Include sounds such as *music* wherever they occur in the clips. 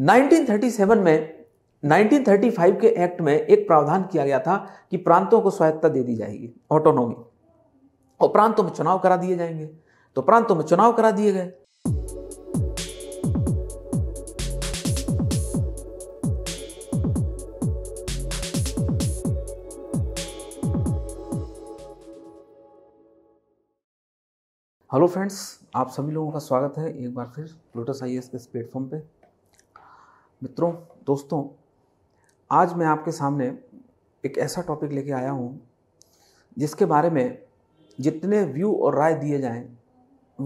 1937 में 1935 के एक्ट में एक प्रावधान किया गया था कि प्रांतों को स्वायत्ता दे दी जाएगी ऑटोनॉमी और प्रांतों में चुनाव करा दिए जाएंगे तो प्रांतों में चुनाव करा दिए गए हेलो फ्रेंड्स आप सभी लोगों का स्वागत है एक बार फिर लोटस आई के इस प्लेटफॉर्म पे मित्रों दोस्तों आज मैं आपके सामने एक ऐसा टॉपिक लेके आया हूँ जिसके बारे में जितने व्यू और राय दिए जाएं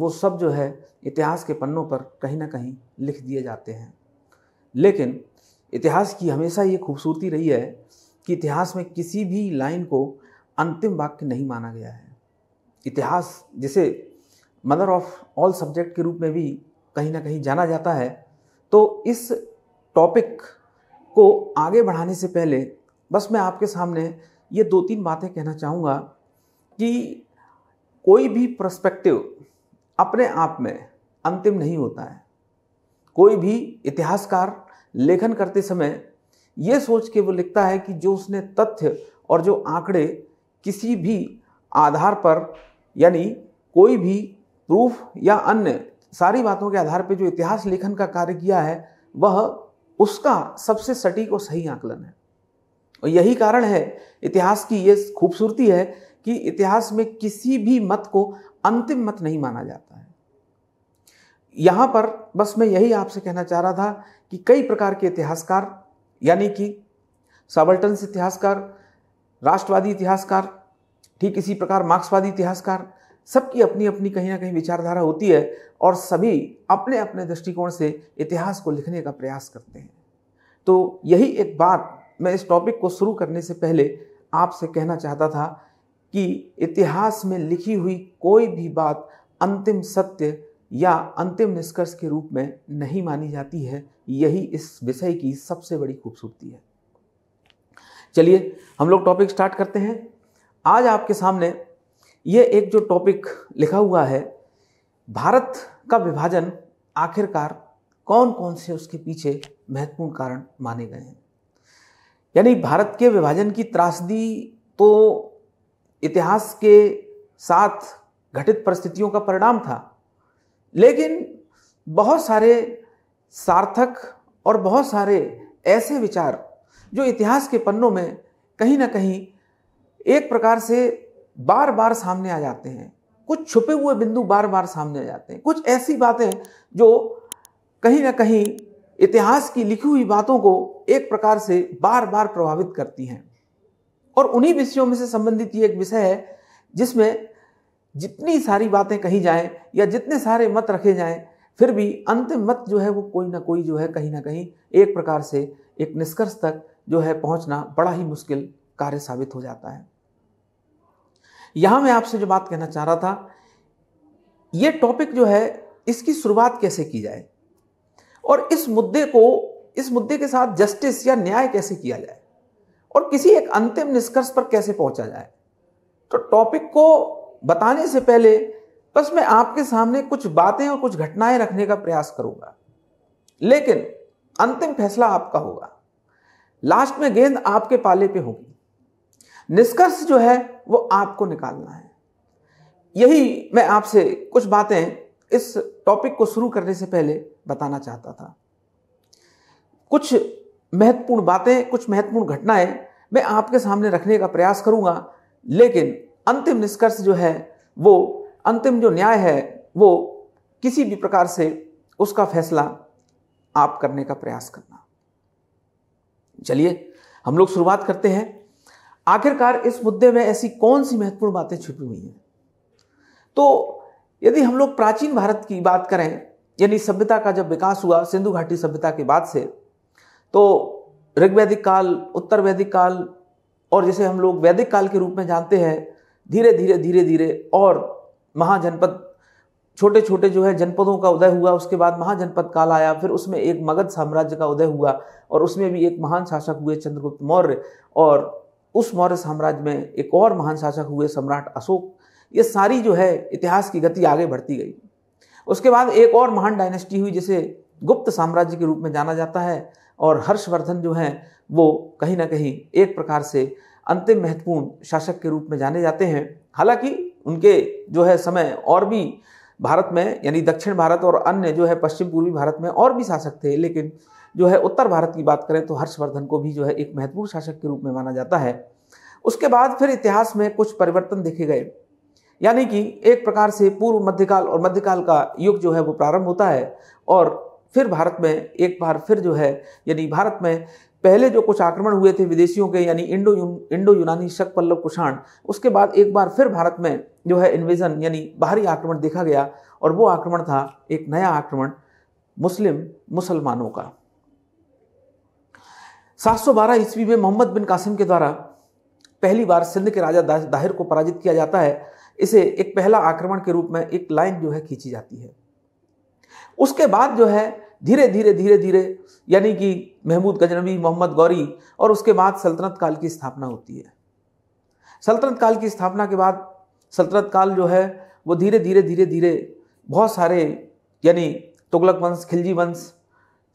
वो सब जो है इतिहास के पन्नों पर कहीं ना कहीं लिख दिए जाते हैं लेकिन इतिहास की हमेशा ये खूबसूरती रही है कि इतिहास में किसी भी लाइन को अंतिम वाक्य नहीं माना गया है इतिहास जिसे मदर ऑफ ऑल सब्जेक्ट के रूप में भी कहीं ना कहीं जाना जाता है तो इस टॉपिक को आगे बढ़ाने से पहले बस मैं आपके सामने ये दो तीन बातें कहना चाहूँगा कि कोई भी प्रस्पेक्टिव अपने आप में अंतिम नहीं होता है कोई भी इतिहासकार लेखन करते समय ये सोच के वो लिखता है कि जो उसने तथ्य और जो आंकड़े किसी भी आधार पर यानी कोई भी प्रूफ या अन्य सारी बातों के आधार पर जो इतिहास लेखन का कार्य किया है वह उसका सबसे सटीक और सही आकलन है और यही कारण है इतिहास की ये खूबसूरती है कि इतिहास में किसी भी मत को अंतिम मत नहीं माना जाता है यहाँ पर बस मैं यही आपसे कहना चाह रहा था कि कई प्रकार के इतिहासकार यानी कि सबल्टन इतिहासकार राष्ट्रवादी इतिहासकार ठीक इसी प्रकार मार्क्सवादी इतिहासकार सबकी अपनी अपनी कहीं ना कहीं विचारधारा होती है और सभी अपने अपने दृष्टिकोण से इतिहास को लिखने का प्रयास करते हैं तो यही एक बात मैं इस टॉपिक को शुरू करने से पहले आपसे कहना चाहता था कि इतिहास में लिखी हुई कोई भी बात अंतिम सत्य या अंतिम निष्कर्ष के रूप में नहीं मानी जाती है यही इस विषय की सबसे बड़ी खूबसूरती है चलिए हम लोग टॉपिक स्टार्ट करते हैं आज आपके सामने ये एक जो टॉपिक लिखा हुआ है भारत का विभाजन आखिरकार कौन कौन से उसके पीछे महत्वपूर्ण कारण माने गए हैं यानी भारत के विभाजन की त्रासदी तो इतिहास के साथ घटित परिस्थितियों का परिणाम था लेकिन बहुत सारे सार्थक और बहुत सारे ऐसे विचार जो इतिहास के पन्नों में कहीं ना कहीं एक प्रकार से बार बार सामने आ जाते हैं कुछ छुपे हुए बिंदु बार बार सामने आ जाते हैं कुछ ऐसी बातें जो कहीं ना कहीं इतिहास की लिखी हुई बातों को एक प्रकार से बार बार प्रभावित करती हैं और उन्हीं विषयों में से संबंधित ये एक विषय है जिसमें जितनी सारी बातें कही जाएं या जितने सारे मत रखे जाएं फिर भी अंतिम मत जो है वो कोई ना कोई जो है कहीं ना कहीं एक प्रकार से एक निष्कर्ष तक जो है पहुंचना बड़ा ही मुश्किल कार्य साबित हो जाता है यहां मैं आपसे जो बात कहना चाह रहा था यह टॉपिक जो है इसकी शुरुआत कैसे की जाए और इस मुद्दे को इस मुद्दे के साथ जस्टिस या न्याय कैसे किया जाए और किसी एक अंतिम निष्कर्ष पर कैसे पहुंचा जाए तो टॉपिक को बताने से पहले बस मैं आपके सामने कुछ बातें और कुछ घटनाएं रखने का प्रयास करूंगा लेकिन अंतिम फैसला आपका होगा लास्ट में गेंद आपके पाले पे होगी निष्कर्ष जो है वो आपको निकालना है यही मैं आपसे कुछ बातें इस टॉपिक को शुरू करने से पहले बताना चाहता था कुछ महत्वपूर्ण बातें कुछ महत्वपूर्ण घटनाएं मैं आपके सामने रखने का प्रयास करूंगा लेकिन अंतिम निष्कर्ष जो है वो अंतिम जो न्याय है वो किसी भी प्रकार से उसका फैसला आप करने का प्रयास करना चलिए हम लोग शुरुआत करते हैं आखिरकार इस मुद्दे में ऐसी कौन सी महत्वपूर्ण बातें छिपी हुई हैं तो यदि हम लोग प्राचीन भारत की बात करें यानी सभ्यता का जब विकास हुआ सिंधु घाटी सभ्यता के बाद से तो ऋग्वैदिक काल उत्तर वैदिक काल और जिसे हम लोग वैदिक काल के रूप में जानते हैं धीरे धीरे धीरे धीरे और महाजनपद छोटे छोटे जो है जनपदों का उदय हुआ उसके बाद महाजनपद काल आया फिर उसमें एक मगध साम्राज्य का उदय हुआ और उसमें भी एक महान शासक हुए चंद्रगुप्त मौर्य और उस मौर्य साम्राज्य में एक और महान शासक हुए सम्राट अशोक ये सारी जो है इतिहास की गति आगे बढ़ती गई उसके बाद एक और महान डायनेस्टी हुई जिसे गुप्त साम्राज्य के रूप में जाना जाता है और हर्षवर्धन जो हैं वो कहीं ना कहीं एक प्रकार से अंतिम महत्वपूर्ण शासक के रूप में जाने जाते हैं हालांकि उनके जो है समय और भी भारत में यानी दक्षिण भारत और अन्य जो है पश्चिम पूर्वी भारत में और भी शासक थे लेकिन जो है उत्तर भारत की बात करें तो हर्षवर्धन को भी जो है एक महत्वपूर्ण शासक के रूप में माना जाता है उसके बाद फिर इतिहास में कुछ परिवर्तन देखे गए यानी कि एक प्रकार से पूर्व मध्यकाल और मध्यकाल का युग जो है वो प्रारंभ होता है और फिर भारत में एक बार फिर जो है यानी भारत में पहले जो कुछ आक्रमण हुए थे विदेशियों के यानी इंडो यु इंडो यूनानी शक पल्लव कुषाण उसके बाद एक बार फिर भारत में जो है इन्वेजन यानी बाहरी आक्रमण देखा गया और वो आक्रमण था एक नया आक्रमण मुस्लिम मुसलमानों का सात सौ बारह ईस्वी में मोहम्मद बिन कासिम के द्वारा पहली बार सिंध के राजा दाहिर को पराजित किया जाता है इसे एक पहला आक्रमण के रूप में एक लाइन जो है खींची जाती है उसके बाद जो है धीरे धीरे धीरे धीरे यानी कि महमूद गजनबी मोहम्मद गौरी और उसके बाद सल्तनत काल की स्थापना होती है सल्तनत काल की स्थापना के बाद सल्तनत काल जो है वो धीरे धीरे धीरे धीरे बहुत सारे यानी तुगलक वंश खिलजी वंश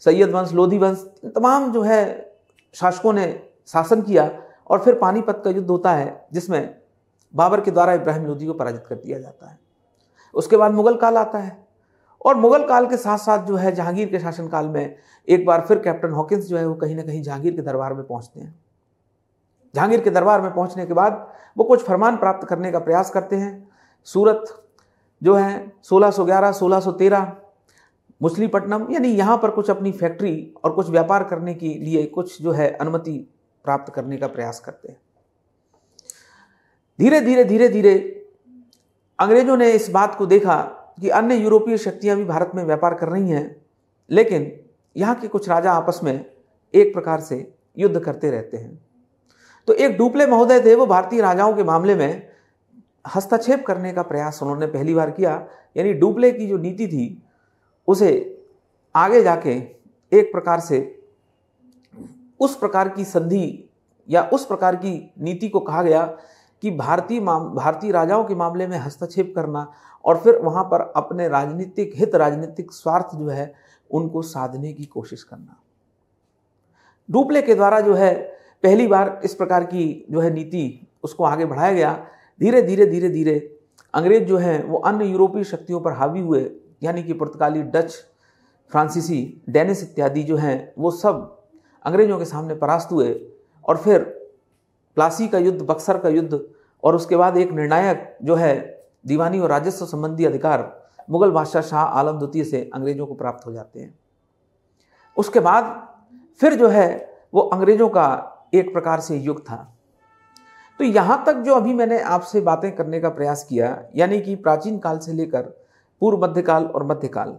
सैयद वंश लोधी वंश तमाम जो है शासकों ने शासन किया और फिर पानीपत का युद्ध होता है जिसमें बाबर के द्वारा इब्राहिम लोधी को पराजित कर दिया जाता है उसके बाद मुगल काल आता है और मुगल काल के साथ साथ जो है जहांगीर के शासनकाल में एक बार फिर कैप्टन हॉकिंस जो है वो कहीं ना कहीं जहांगीर के दरबार में पहुंचते हैं जहांगीर के दरबार में पहुंचने के बाद वो कुछ फरमान प्राप्त करने का प्रयास करते हैं सूरत जो है 1611, 1613 मुसलीपट्टनम यानी यहाँ पर कुछ अपनी फैक्ट्री और कुछ व्यापार करने के लिए कुछ जो है अनुमति प्राप्त करने का प्रयास करते हैं धीरे धीरे धीरे धीरे अंग्रेजों ने इस बात को देखा कि अन्य यूरोपीय शक्तियाँ भी भारत में व्यापार कर रही हैं लेकिन यहाँ के कुछ राजा आपस में एक प्रकार से युद्ध करते रहते हैं तो एक डुप्ले महोदय थे वो भारतीय राजाओं के मामले में हस्तक्षेप करने का प्रयास उन्होंने पहली बार किया यानी डुप्ले की जो नीति थी उसे आगे जाके एक प्रकार से उस प्रकार की संधि या उस प्रकार की नीति को कहा गया कि भारतीय भारतीय राजाओं के मामले में हस्तक्षेप करना और फिर वहाँ पर अपने राजनीतिक हित राजनीतिक स्वार्थ जो है उनको साधने की कोशिश करना डुप्ले के द्वारा जो है पहली बार इस प्रकार की जो है नीति उसको आगे बढ़ाया गया धीरे धीरे धीरे धीरे अंग्रेज जो हैं वो अन्य यूरोपीय शक्तियों पर हावी हुए यानी कि पुर्तगाली डच फ्रांसीसी डेनिस इत्यादि जो हैं वो सब अंग्रेज़ों के सामने परास्त हुए और फिर प्लासी का युद्ध बक्सर का युद्ध और उसके बाद एक निर्णायक जो है दीवानी और राजस्व संबंधी अधिकार मुगल बादशाह शाह आलम द्वितीय से अंग्रेज़ों को प्राप्त हो जाते हैं उसके बाद फिर जो है वो अंग्रेज़ों का एक प्रकार से युग था तो यहाँ तक जो अभी मैंने आपसे बातें करने का प्रयास किया यानी कि प्राचीन काल से लेकर पूर्व मध्यकाल और मध्यकाल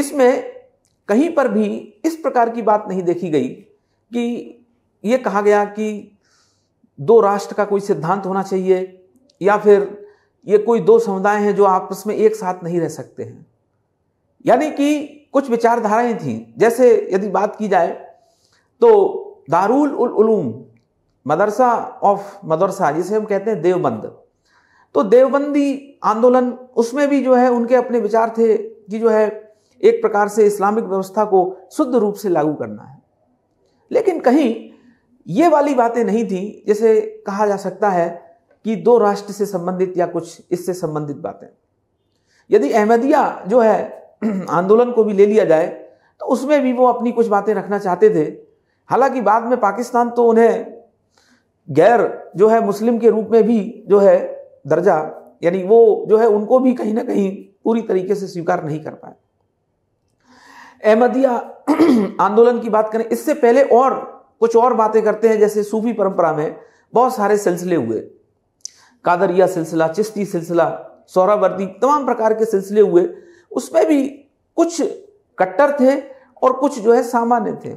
इसमें कहीं पर भी इस प्रकार की बात नहीं देखी गई कि ये कहा गया कि दो राष्ट्र का कोई सिद्धांत होना चाहिए या फिर ये कोई दो समुदाय हैं जो आपस में एक साथ नहीं रह सकते हैं यानी कि कुछ विचारधाराएं थीं जैसे यदि बात की जाए तो दारुल उल उलूम मदरसा ऑफ मदरसा जिसे हम कहते हैं देवबंद तो देवबंदी आंदोलन उसमें भी जो है उनके अपने विचार थे कि जो है एक प्रकार से इस्लामिक व्यवस्था को शुद्ध रूप से लागू करना है लेकिन कहीं ये वाली बातें नहीं थी जैसे कहा जा सकता है कि दो राष्ट्र से संबंधित या कुछ इससे संबंधित बातें यदि अहमदिया जो है *clears throat* आंदोलन को भी ले लिया जाए तो उसमें भी वो अपनी कुछ बातें रखना चाहते थे हालांकि बाद में पाकिस्तान तो उन्हें गैर जो है मुस्लिम के रूप में भी जो है दर्जा यानी वो जो है उनको भी कहीं ना कहीं पूरी तरीके से स्वीकार नहीं कर पाए अहमदिया *clears throat* आंदोलन की बात करें इससे पहले और कुछ और बातें करते हैं जैसे सूफी परंपरा में बहुत सारे सिलसिले हुए कादरिया सिलसिला चिश्ती सिलसिला सौरावर्दी तमाम प्रकार के सिलसिले हुए उसमें भी कुछ कट्टर थे और कुछ जो है सामान्य थे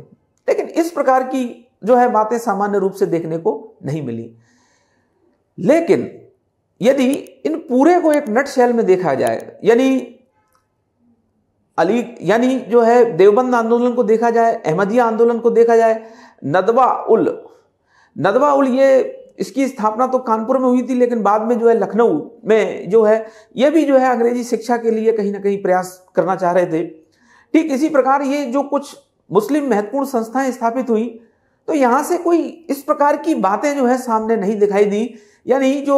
लेकिन इस प्रकार की जो है बातें सामान्य रूप से देखने को नहीं मिली लेकिन यदि इन पूरे को एक नट शैल में देखा जाए यानी अली यानी जो है देवबंद आंदोलन को देखा जाए अहमदिया आंदोलन को देखा जाए नदवा उल नदवा उल ये इसकी स्थापना तो कानपुर में हुई थी लेकिन बाद में जो है लखनऊ में जो है ये भी जो है अंग्रेजी शिक्षा के लिए कहीं ना कहीं प्रयास करना चाह रहे थे ठीक इसी प्रकार ये जो कुछ मुस्लिम महत्वपूर्ण संस्थाएं स्थापित हुई तो यहां से कोई इस प्रकार की बातें जो है सामने नहीं दिखाई दी यानी जो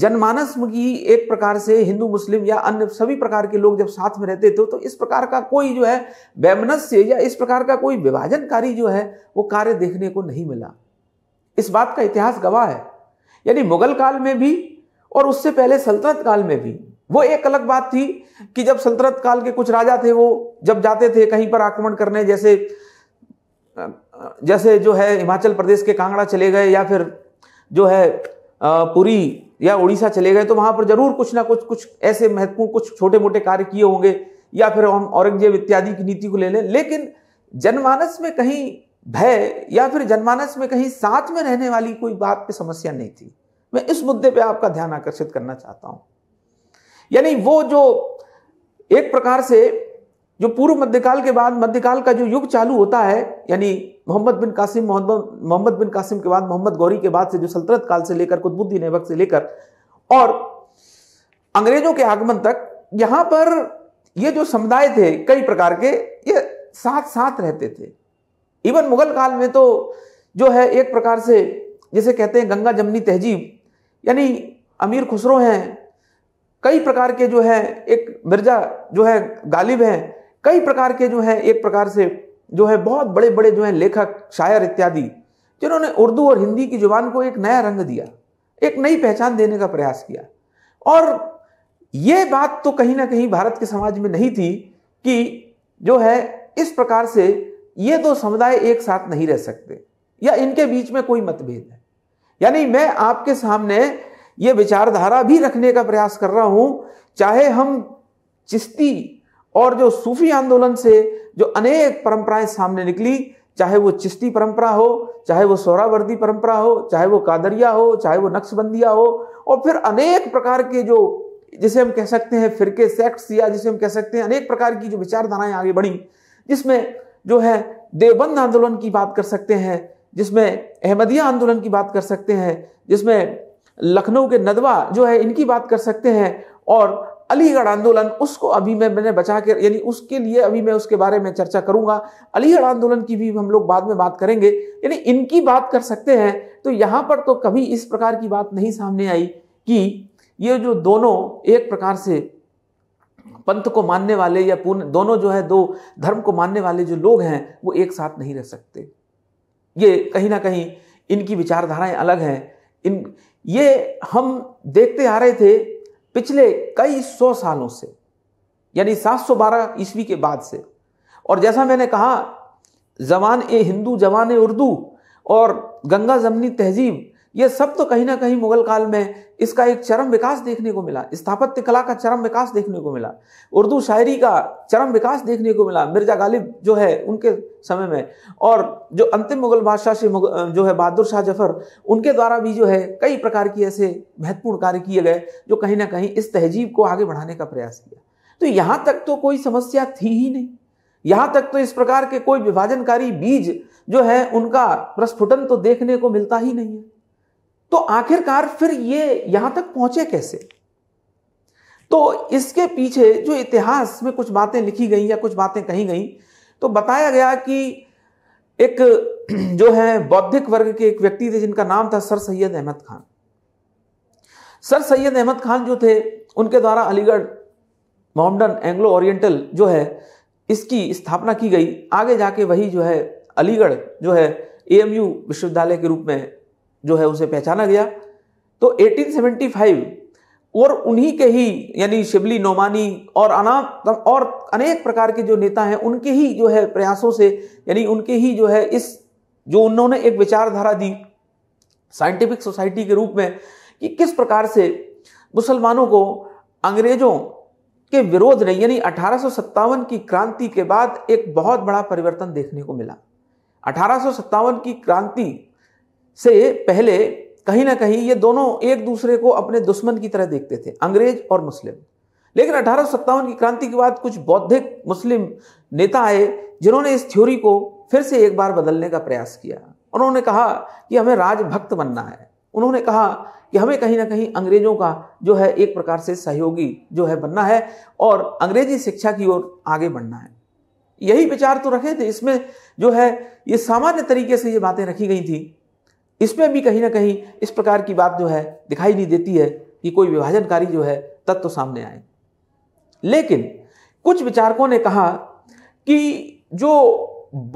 जनमानस की एक प्रकार से हिंदू मुस्लिम या अन्य सभी प्रकार के लोग जब साथ में रहते थे तो इस प्रकार का कोई जो है वैमनस्य या इस प्रकार का कोई विभाजनकारी जो है वो कार्य देखने को नहीं मिला इस बात का इतिहास गवाह है यानी मुगल काल में भी और उससे पहले सल्तनत काल में भी वो एक अलग बात थी कि जब सल्तनत काल के कुछ राजा थे वो जब जाते थे कहीं पर आक्रमण करने जैसे जैसे जो है हिमाचल प्रदेश के कांगड़ा चले गए या फिर जो है पूरी या उड़ीसा चले गए तो वहां पर जरूर कुछ ना कुछ कुछ ऐसे महत्वपूर्ण कुछ छोटे मोटे कार्य किए होंगे या फिर हम औरंगजेब इत्यादि की नीति को ले लें लेकिन जनमानस में कहीं भय या फिर जनमानस में कहीं साथ में रहने वाली कोई बात पे समस्या नहीं थी मैं इस मुद्दे पे आपका ध्यान आकर्षित करना चाहता हूं यानी वो जो एक प्रकार से जो पूर्व मध्यकाल के बाद मध्यकाल का जो युग चालू होता है यानी मोहम्मद बिन कासिम मोहम्मद बिन कासिम के बाद मोहम्मद गौरी के बाद से जो सल्तनत काल से लेकर कुतुबुद्दीन ऐबक से लेकर और अंग्रेजों के आगमन तक यहाँ पर ये जो समुदाय थे कई प्रकार के ये साथ साथ रहते थे इवन मुगल काल में तो जो है एक प्रकार से जैसे कहते हैं गंगा जमनी तहजीब यानी अमीर खुसरो हैं कई प्रकार के जो है एक मिर्जा जो है गालिब हैं कई प्रकार के जो है एक प्रकार से जो है बहुत बड़े बड़े जो हैं लेखक शायर इत्यादि जिन्होंने उर्दू और हिंदी की जुबान को एक नया रंग दिया एक नई पहचान देने का प्रयास किया और ये बात तो कहीं ना कहीं भारत के समाज में नहीं थी कि जो है इस प्रकार से ये दो समुदाय एक साथ नहीं रह सकते या इनके बीच में कोई मतभेद है यानी मैं आपके सामने ये विचारधारा भी रखने का प्रयास कर रहा हूं चाहे हम चिश्ती और जो सूफी आंदोलन से जो अनेक परंपराएं सामने निकली चाहे वो चिश्ती परंपरा हो चाहे वो सोरावर्दी परंपरा हो चाहे वो कादरिया हो चाहे वो नक्शबंदिया हो और फिर अनेक प्रकार के जो जिसे हम कह सकते हैं फिरके सेक्ट्स या जिसे हम कह सकते हैं अनेक प्रकार की जो विचारधाराएं आगे बढ़ी जिसमें जो है देवबंद आंदोलन की बात कर सकते हैं जिसमें अहमदिया आंदोलन की बात कर सकते हैं जिसमें लखनऊ के नदवा जो है इनकी बात कर सकते हैं और अलीगढ़ आंदोलन उसको अभी मैं मैंने बचा के यानी उसके लिए अभी मैं उसके बारे में चर्चा करूंगा अलीगढ़ आंदोलन की भी हम लोग बाद में बात करेंगे यानी इनकी बात कर सकते हैं तो यहाँ पर तो कभी इस प्रकार की बात नहीं सामने आई कि ये जो दोनों एक प्रकार से पंथ को मानने वाले या पूर्ण दोनों जो है दो धर्म को मानने वाले जो लोग हैं वो एक साथ नहीं रह सकते ये कहीं ना कहीं इनकी विचारधाराएं अलग हैं इन ये हम देखते आ रहे थे पिछले कई सौ सालों से यानी 712 ईस्वी के बाद से और जैसा मैंने कहा जवान ए हिंदू जवान ए उर्दू और गंगा जमनी तहजीब ये सब तो कहीं ना कहीं मुगल काल में इसका एक चरम विकास देखने को मिला स्थापत्य कला का चरम विकास देखने को मिला उर्दू शायरी का चरम विकास देखने को मिला मिर्जा गालिब जो है उनके समय में और जो अंतिम मुगल बादशाह से जो है बहादुर शाह जफर उनके द्वारा भी जो है कई प्रकार की ऐसे महत्वपूर्ण कार्य किए गए जो कहीं ना कहीं इस तहजीब को आगे बढ़ाने का प्रयास किया तो यहाँ तक तो कोई समस्या थी ही नहीं यहाँ तक तो इस प्रकार के कोई विभाजनकारी बीज जो है उनका प्रस्फुटन तो देखने को मिलता ही नहीं है तो आखिरकार फिर ये यहां तक पहुंचे कैसे तो इसके पीछे जो इतिहास में कुछ बातें लिखी गई या कुछ बातें कही गई तो बताया गया कि एक *clears throat* जो है बौद्धिक वर्ग के एक व्यक्ति थे जिनका नाम था सर सैयद अहमद खान सर सैयद अहमद खान जो थे उनके द्वारा अलीगढ़ मॉमडन एंग्लो ओरिएंटल जो है इसकी स्थापना की गई आगे जाके वही जो है अलीगढ़ जो है एएमयू विश्वविद्यालय के रूप में जो है उसे पहचाना गया तो 1875 और उन्हीं के ही यानी शिबली नोमानी और अना और अनेक प्रकार के जो नेता हैं उनके ही जो है प्रयासों से यानी उनके ही जो है इस जो उन्होंने एक विचारधारा दी साइंटिफिक सोसाइटी के रूप में कि किस प्रकार से मुसलमानों को अंग्रेजों के विरोध ने यानी अठारह की क्रांति के बाद एक बहुत बड़ा परिवर्तन देखने को मिला अठारह की क्रांति से पहले कहीं ना कहीं ये दोनों एक दूसरे को अपने दुश्मन की तरह देखते थे अंग्रेज और मुस्लिम लेकिन अठारह की क्रांति के बाद कुछ बौद्धिक मुस्लिम नेता आए जिन्होंने इस थ्योरी को फिर से एक बार बदलने का प्रयास किया उन्होंने कहा कि हमें राजभक्त बनना है उन्होंने कहा कि हमें कहीं ना कहीं अंग्रेजों का जो है एक प्रकार से सहयोगी जो है बनना है और अंग्रेजी शिक्षा की ओर आगे बढ़ना है यही विचार तो रखे थे इसमें जो है ये सामान्य तरीके से ये बातें रखी गई थी इसमें भी कहीं ना कहीं इस प्रकार की बात जो है दिखाई नहीं देती है कि कोई विभाजनकारी जो है तत्व तो सामने आए लेकिन कुछ विचारकों ने कहा कि जो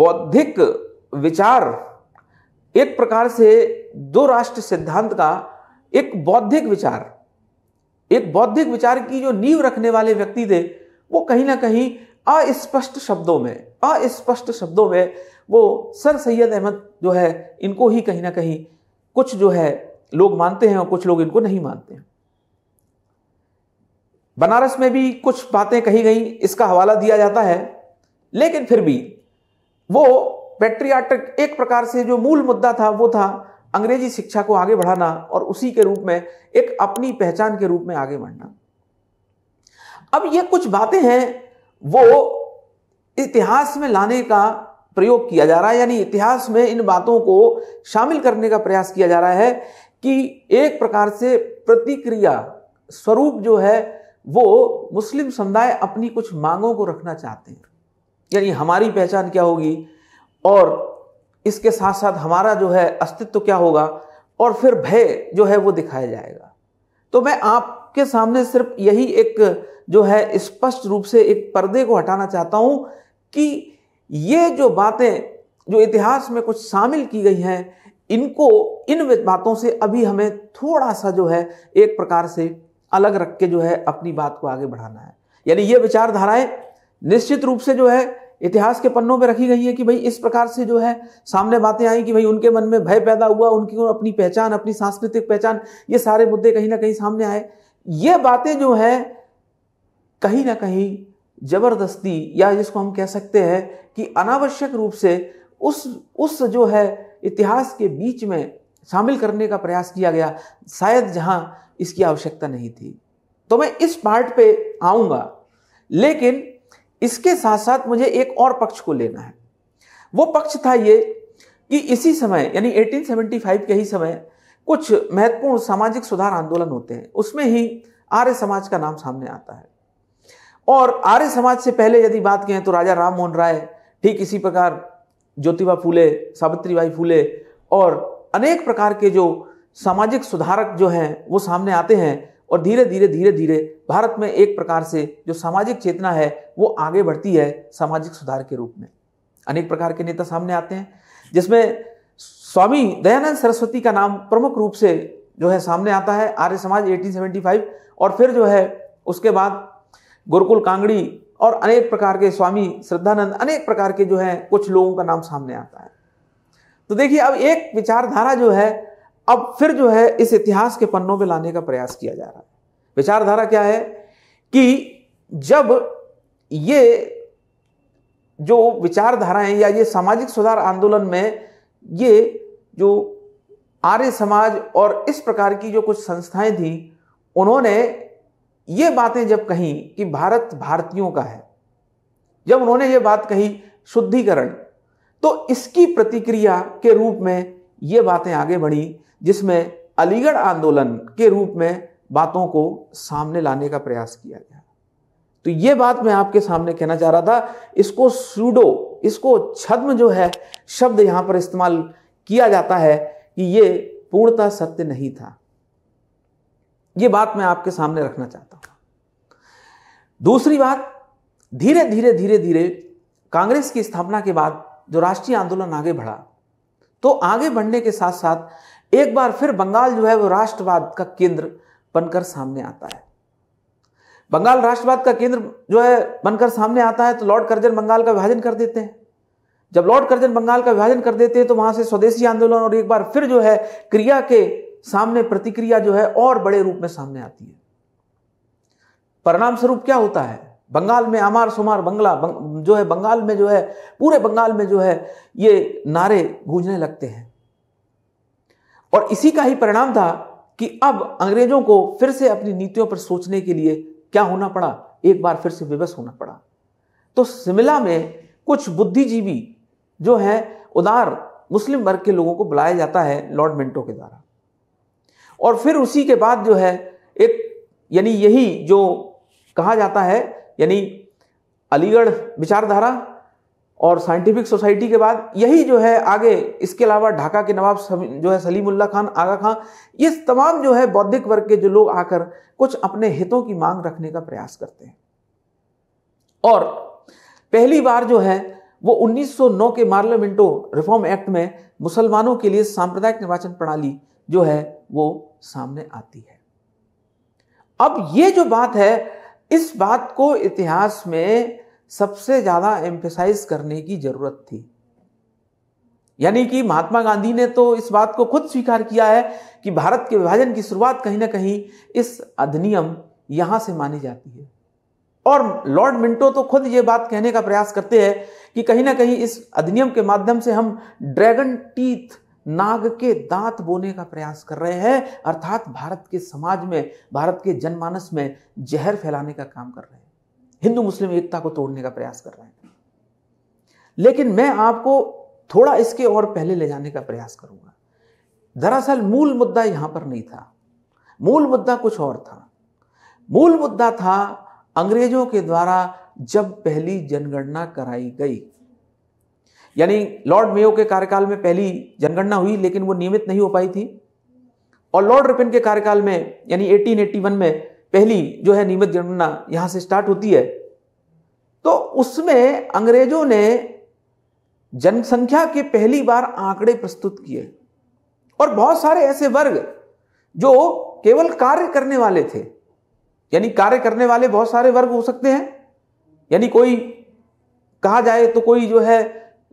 बौद्धिक विचार एक प्रकार से दो राष्ट्र सिद्धांत का एक बौद्धिक विचार एक बौद्धिक विचार की जो नींव रखने वाले व्यक्ति थे वो कहीं ना कहीं अस्पष्ट शब्दों में अस्पष्ट शब्दों में वो सर सैयद अहमद जो है इनको ही कहीं ना कहीं कुछ जो है लोग मानते हैं और कुछ लोग इनको नहीं मानते हैं बनारस में भी कुछ बातें कही गई इसका हवाला दिया जाता है लेकिन फिर भी वो पेट्रियाटिक एक प्रकार से जो मूल मुद्दा था वो था अंग्रेजी शिक्षा को आगे बढ़ाना और उसी के रूप में एक अपनी पहचान के रूप में आगे बढ़ना अब ये कुछ बातें हैं वो इतिहास में लाने का प्रयोग किया जा रहा है यानी इतिहास में इन बातों को शामिल करने का प्रयास किया जा रहा है कि एक प्रकार से प्रतिक्रिया स्वरूप जो है वो मुस्लिम समुदाय अपनी कुछ मांगों को रखना चाहते हैं यानी हमारी पहचान क्या होगी और इसके साथ साथ हमारा जो है अस्तित्व क्या होगा और फिर भय जो है वो दिखाया जाएगा तो मैं आपके सामने सिर्फ यही एक जो है स्पष्ट रूप से एक पर्दे को हटाना चाहता हूं कि ये जो बातें जो इतिहास में कुछ शामिल की गई हैं इनको इन बातों से अभी हमें थोड़ा सा जो है एक प्रकार से अलग रख के जो है अपनी बात को आगे बढ़ाना है यानी ये विचारधाराएं निश्चित रूप से जो है इतिहास के पन्नों में रखी गई है कि भाई इस प्रकार से जो है सामने बातें आई कि भाई उनके मन में भय पैदा हुआ उनकी अपनी पहचान अपनी सांस्कृतिक पहचान ये सारे मुद्दे कहीं ना कहीं सामने आए ये बातें जो है कहीं ना कहीं ज़बरदस्ती या जिसको हम कह सकते हैं कि अनावश्यक रूप से उस उस जो है इतिहास के बीच में शामिल करने का प्रयास किया गया शायद जहाँ इसकी आवश्यकता नहीं थी तो मैं इस पार्ट पे आऊँगा लेकिन इसके साथ साथ मुझे एक और पक्ष को लेना है वो पक्ष था ये कि इसी समय यानी 1875 के ही समय कुछ महत्वपूर्ण सामाजिक सुधार आंदोलन होते हैं उसमें ही आर्य समाज का नाम सामने आता है और आर्य समाज से पहले यदि बात कहें तो राजा राम मोहन राय ठीक इसी प्रकार ज्योतिबा फूले सावित्रीबाई फूले और अनेक प्रकार के जो सामाजिक सुधारक जो हैं वो सामने आते हैं और धीरे धीरे धीरे धीरे भारत में एक प्रकार से जो सामाजिक चेतना है वो आगे बढ़ती है सामाजिक सुधार के रूप में अनेक प्रकार के नेता सामने आते हैं जिसमें स्वामी दयानंद सरस्वती का नाम प्रमुख रूप से जो है सामने आता है आर्य समाज 1875 और फिर जो है उसके बाद गुरुकुल कांगड़ी और अनेक प्रकार के स्वामी श्रद्धानंद अनेक प्रकार के जो हैं कुछ लोगों का नाम सामने आता है तो देखिए अब एक विचारधारा जो है अब फिर जो है इस इतिहास के पन्नों में लाने का प्रयास किया जा रहा है विचारधारा क्या है कि जब ये जो विचारधाराएं या ये सामाजिक सुधार आंदोलन में ये जो आर्य समाज और इस प्रकार की जो कुछ संस्थाएं थी उन्होंने ये बातें जब कहीं कि भारत भारतीयों का है जब उन्होंने ये बात कही शुद्धिकरण तो इसकी प्रतिक्रिया के रूप में ये बातें आगे बढ़ी जिसमें अलीगढ़ आंदोलन के रूप में बातों को सामने लाने का प्रयास किया गया तो ये बात मैं आपके सामने कहना चाह रहा था इसको सूडो इसको छद्म जो है शब्द यहां पर इस्तेमाल किया जाता है कि ये पूर्णता सत्य नहीं था ये बात मैं आपके सामने रखना चाहता दूसरी बात धीरे धीरे धीरे धीरे कांग्रेस की स्थापना के बाद जो राष्ट्रीय आंदोलन आगे बढ़ा तो आगे बढ़ने के साथ साथ एक बार फिर बंगाल जो है वो राष्ट्रवाद का केंद्र बनकर सामने आता है बंगाल राष्ट्रवाद का केंद्र जो है बनकर सामने आता है तो लॉर्ड कर्जन बंगाल का विभाजन कर देते हैं जब लॉर्ड कर्जन बंगाल का विभाजन कर देते हैं तो वहां से स्वदेशी आंदोलन और एक बार फिर जो है क्रिया के सामने प्रतिक्रिया जो है और बड़े रूप में सामने आती है परिणाम स्वरूप क्या होता है बंगाल में अमार सुमार बंगला बंग, जो है बंगाल में जो है पूरे बंगाल में जो है ये नारे गूंजने लगते हैं और इसी का ही परिणाम था कि अब अंग्रेजों को फिर से अपनी नीतियों पर सोचने के लिए क्या होना पड़ा एक बार फिर से विवश होना पड़ा तो शिमला में कुछ बुद्धिजीवी जो है उदार मुस्लिम वर्ग के लोगों को बुलाया जाता है लॉर्ड मिंटो के द्वारा और फिर उसी के बाद जो है एक यानी यही जो कहा जाता है यानी अलीगढ़ विचारधारा और साइंटिफिक सोसाइटी के बाद यही जो है आगे इसके अलावा ढाका के नवाब जो है सलीमुल्ला खान आगा खान ये तमाम जो है बौद्धिक वर्ग के जो लोग आकर कुछ अपने हितों की मांग रखने का प्रयास करते हैं और पहली बार जो है वो 1909 के मार्लमेंटो रिफॉर्म एक्ट में मुसलमानों के लिए सांप्रदायिक निर्वाचन प्रणाली जो है वो सामने आती है अब ये जो बात है इस बात को इतिहास में सबसे ज़्यादा एम्फेसाइज करने की ज़रूरत थी यानी कि महात्मा गांधी ने तो इस बात को खुद स्वीकार किया है कि भारत के विभाजन की शुरुआत कहीं ना कहीं इस अधिनियम यहां से मानी जाती है और लॉर्ड मिंटो तो खुद ये बात कहने का प्रयास करते हैं कि कहीं ना कहीं इस अधिनियम के माध्यम से हम ड्रैगन टीथ नाग के दांत बोने का प्रयास कर रहे हैं अर्थात भारत के समाज में भारत के जनमानस में जहर फैलाने का काम कर रहे हैं हिंदू मुस्लिम एकता को तोड़ने का प्रयास कर रहे हैं लेकिन मैं आपको थोड़ा इसके और पहले ले जाने का प्रयास करूंगा दरअसल मूल मुद्दा यहां पर नहीं था मूल मुद्दा कुछ और था मूल मुद्दा था अंग्रेजों के द्वारा जब पहली जनगणना कराई गई यानी लॉर्ड मेयो के कार्यकाल में पहली जनगणना हुई लेकिन वो नियमित नहीं हो पाई थी और लॉर्ड रिपिन के कार्यकाल में यानी 1881 में पहली जो है नियमित जनगणना यहां से स्टार्ट होती है तो उसमें अंग्रेजों ने जनसंख्या के पहली बार आंकड़े प्रस्तुत किए और बहुत सारे ऐसे वर्ग जो केवल कार्य करने वाले थे यानी कार्य करने वाले बहुत सारे वर्ग हो सकते हैं यानी कोई कहा जाए तो कोई जो है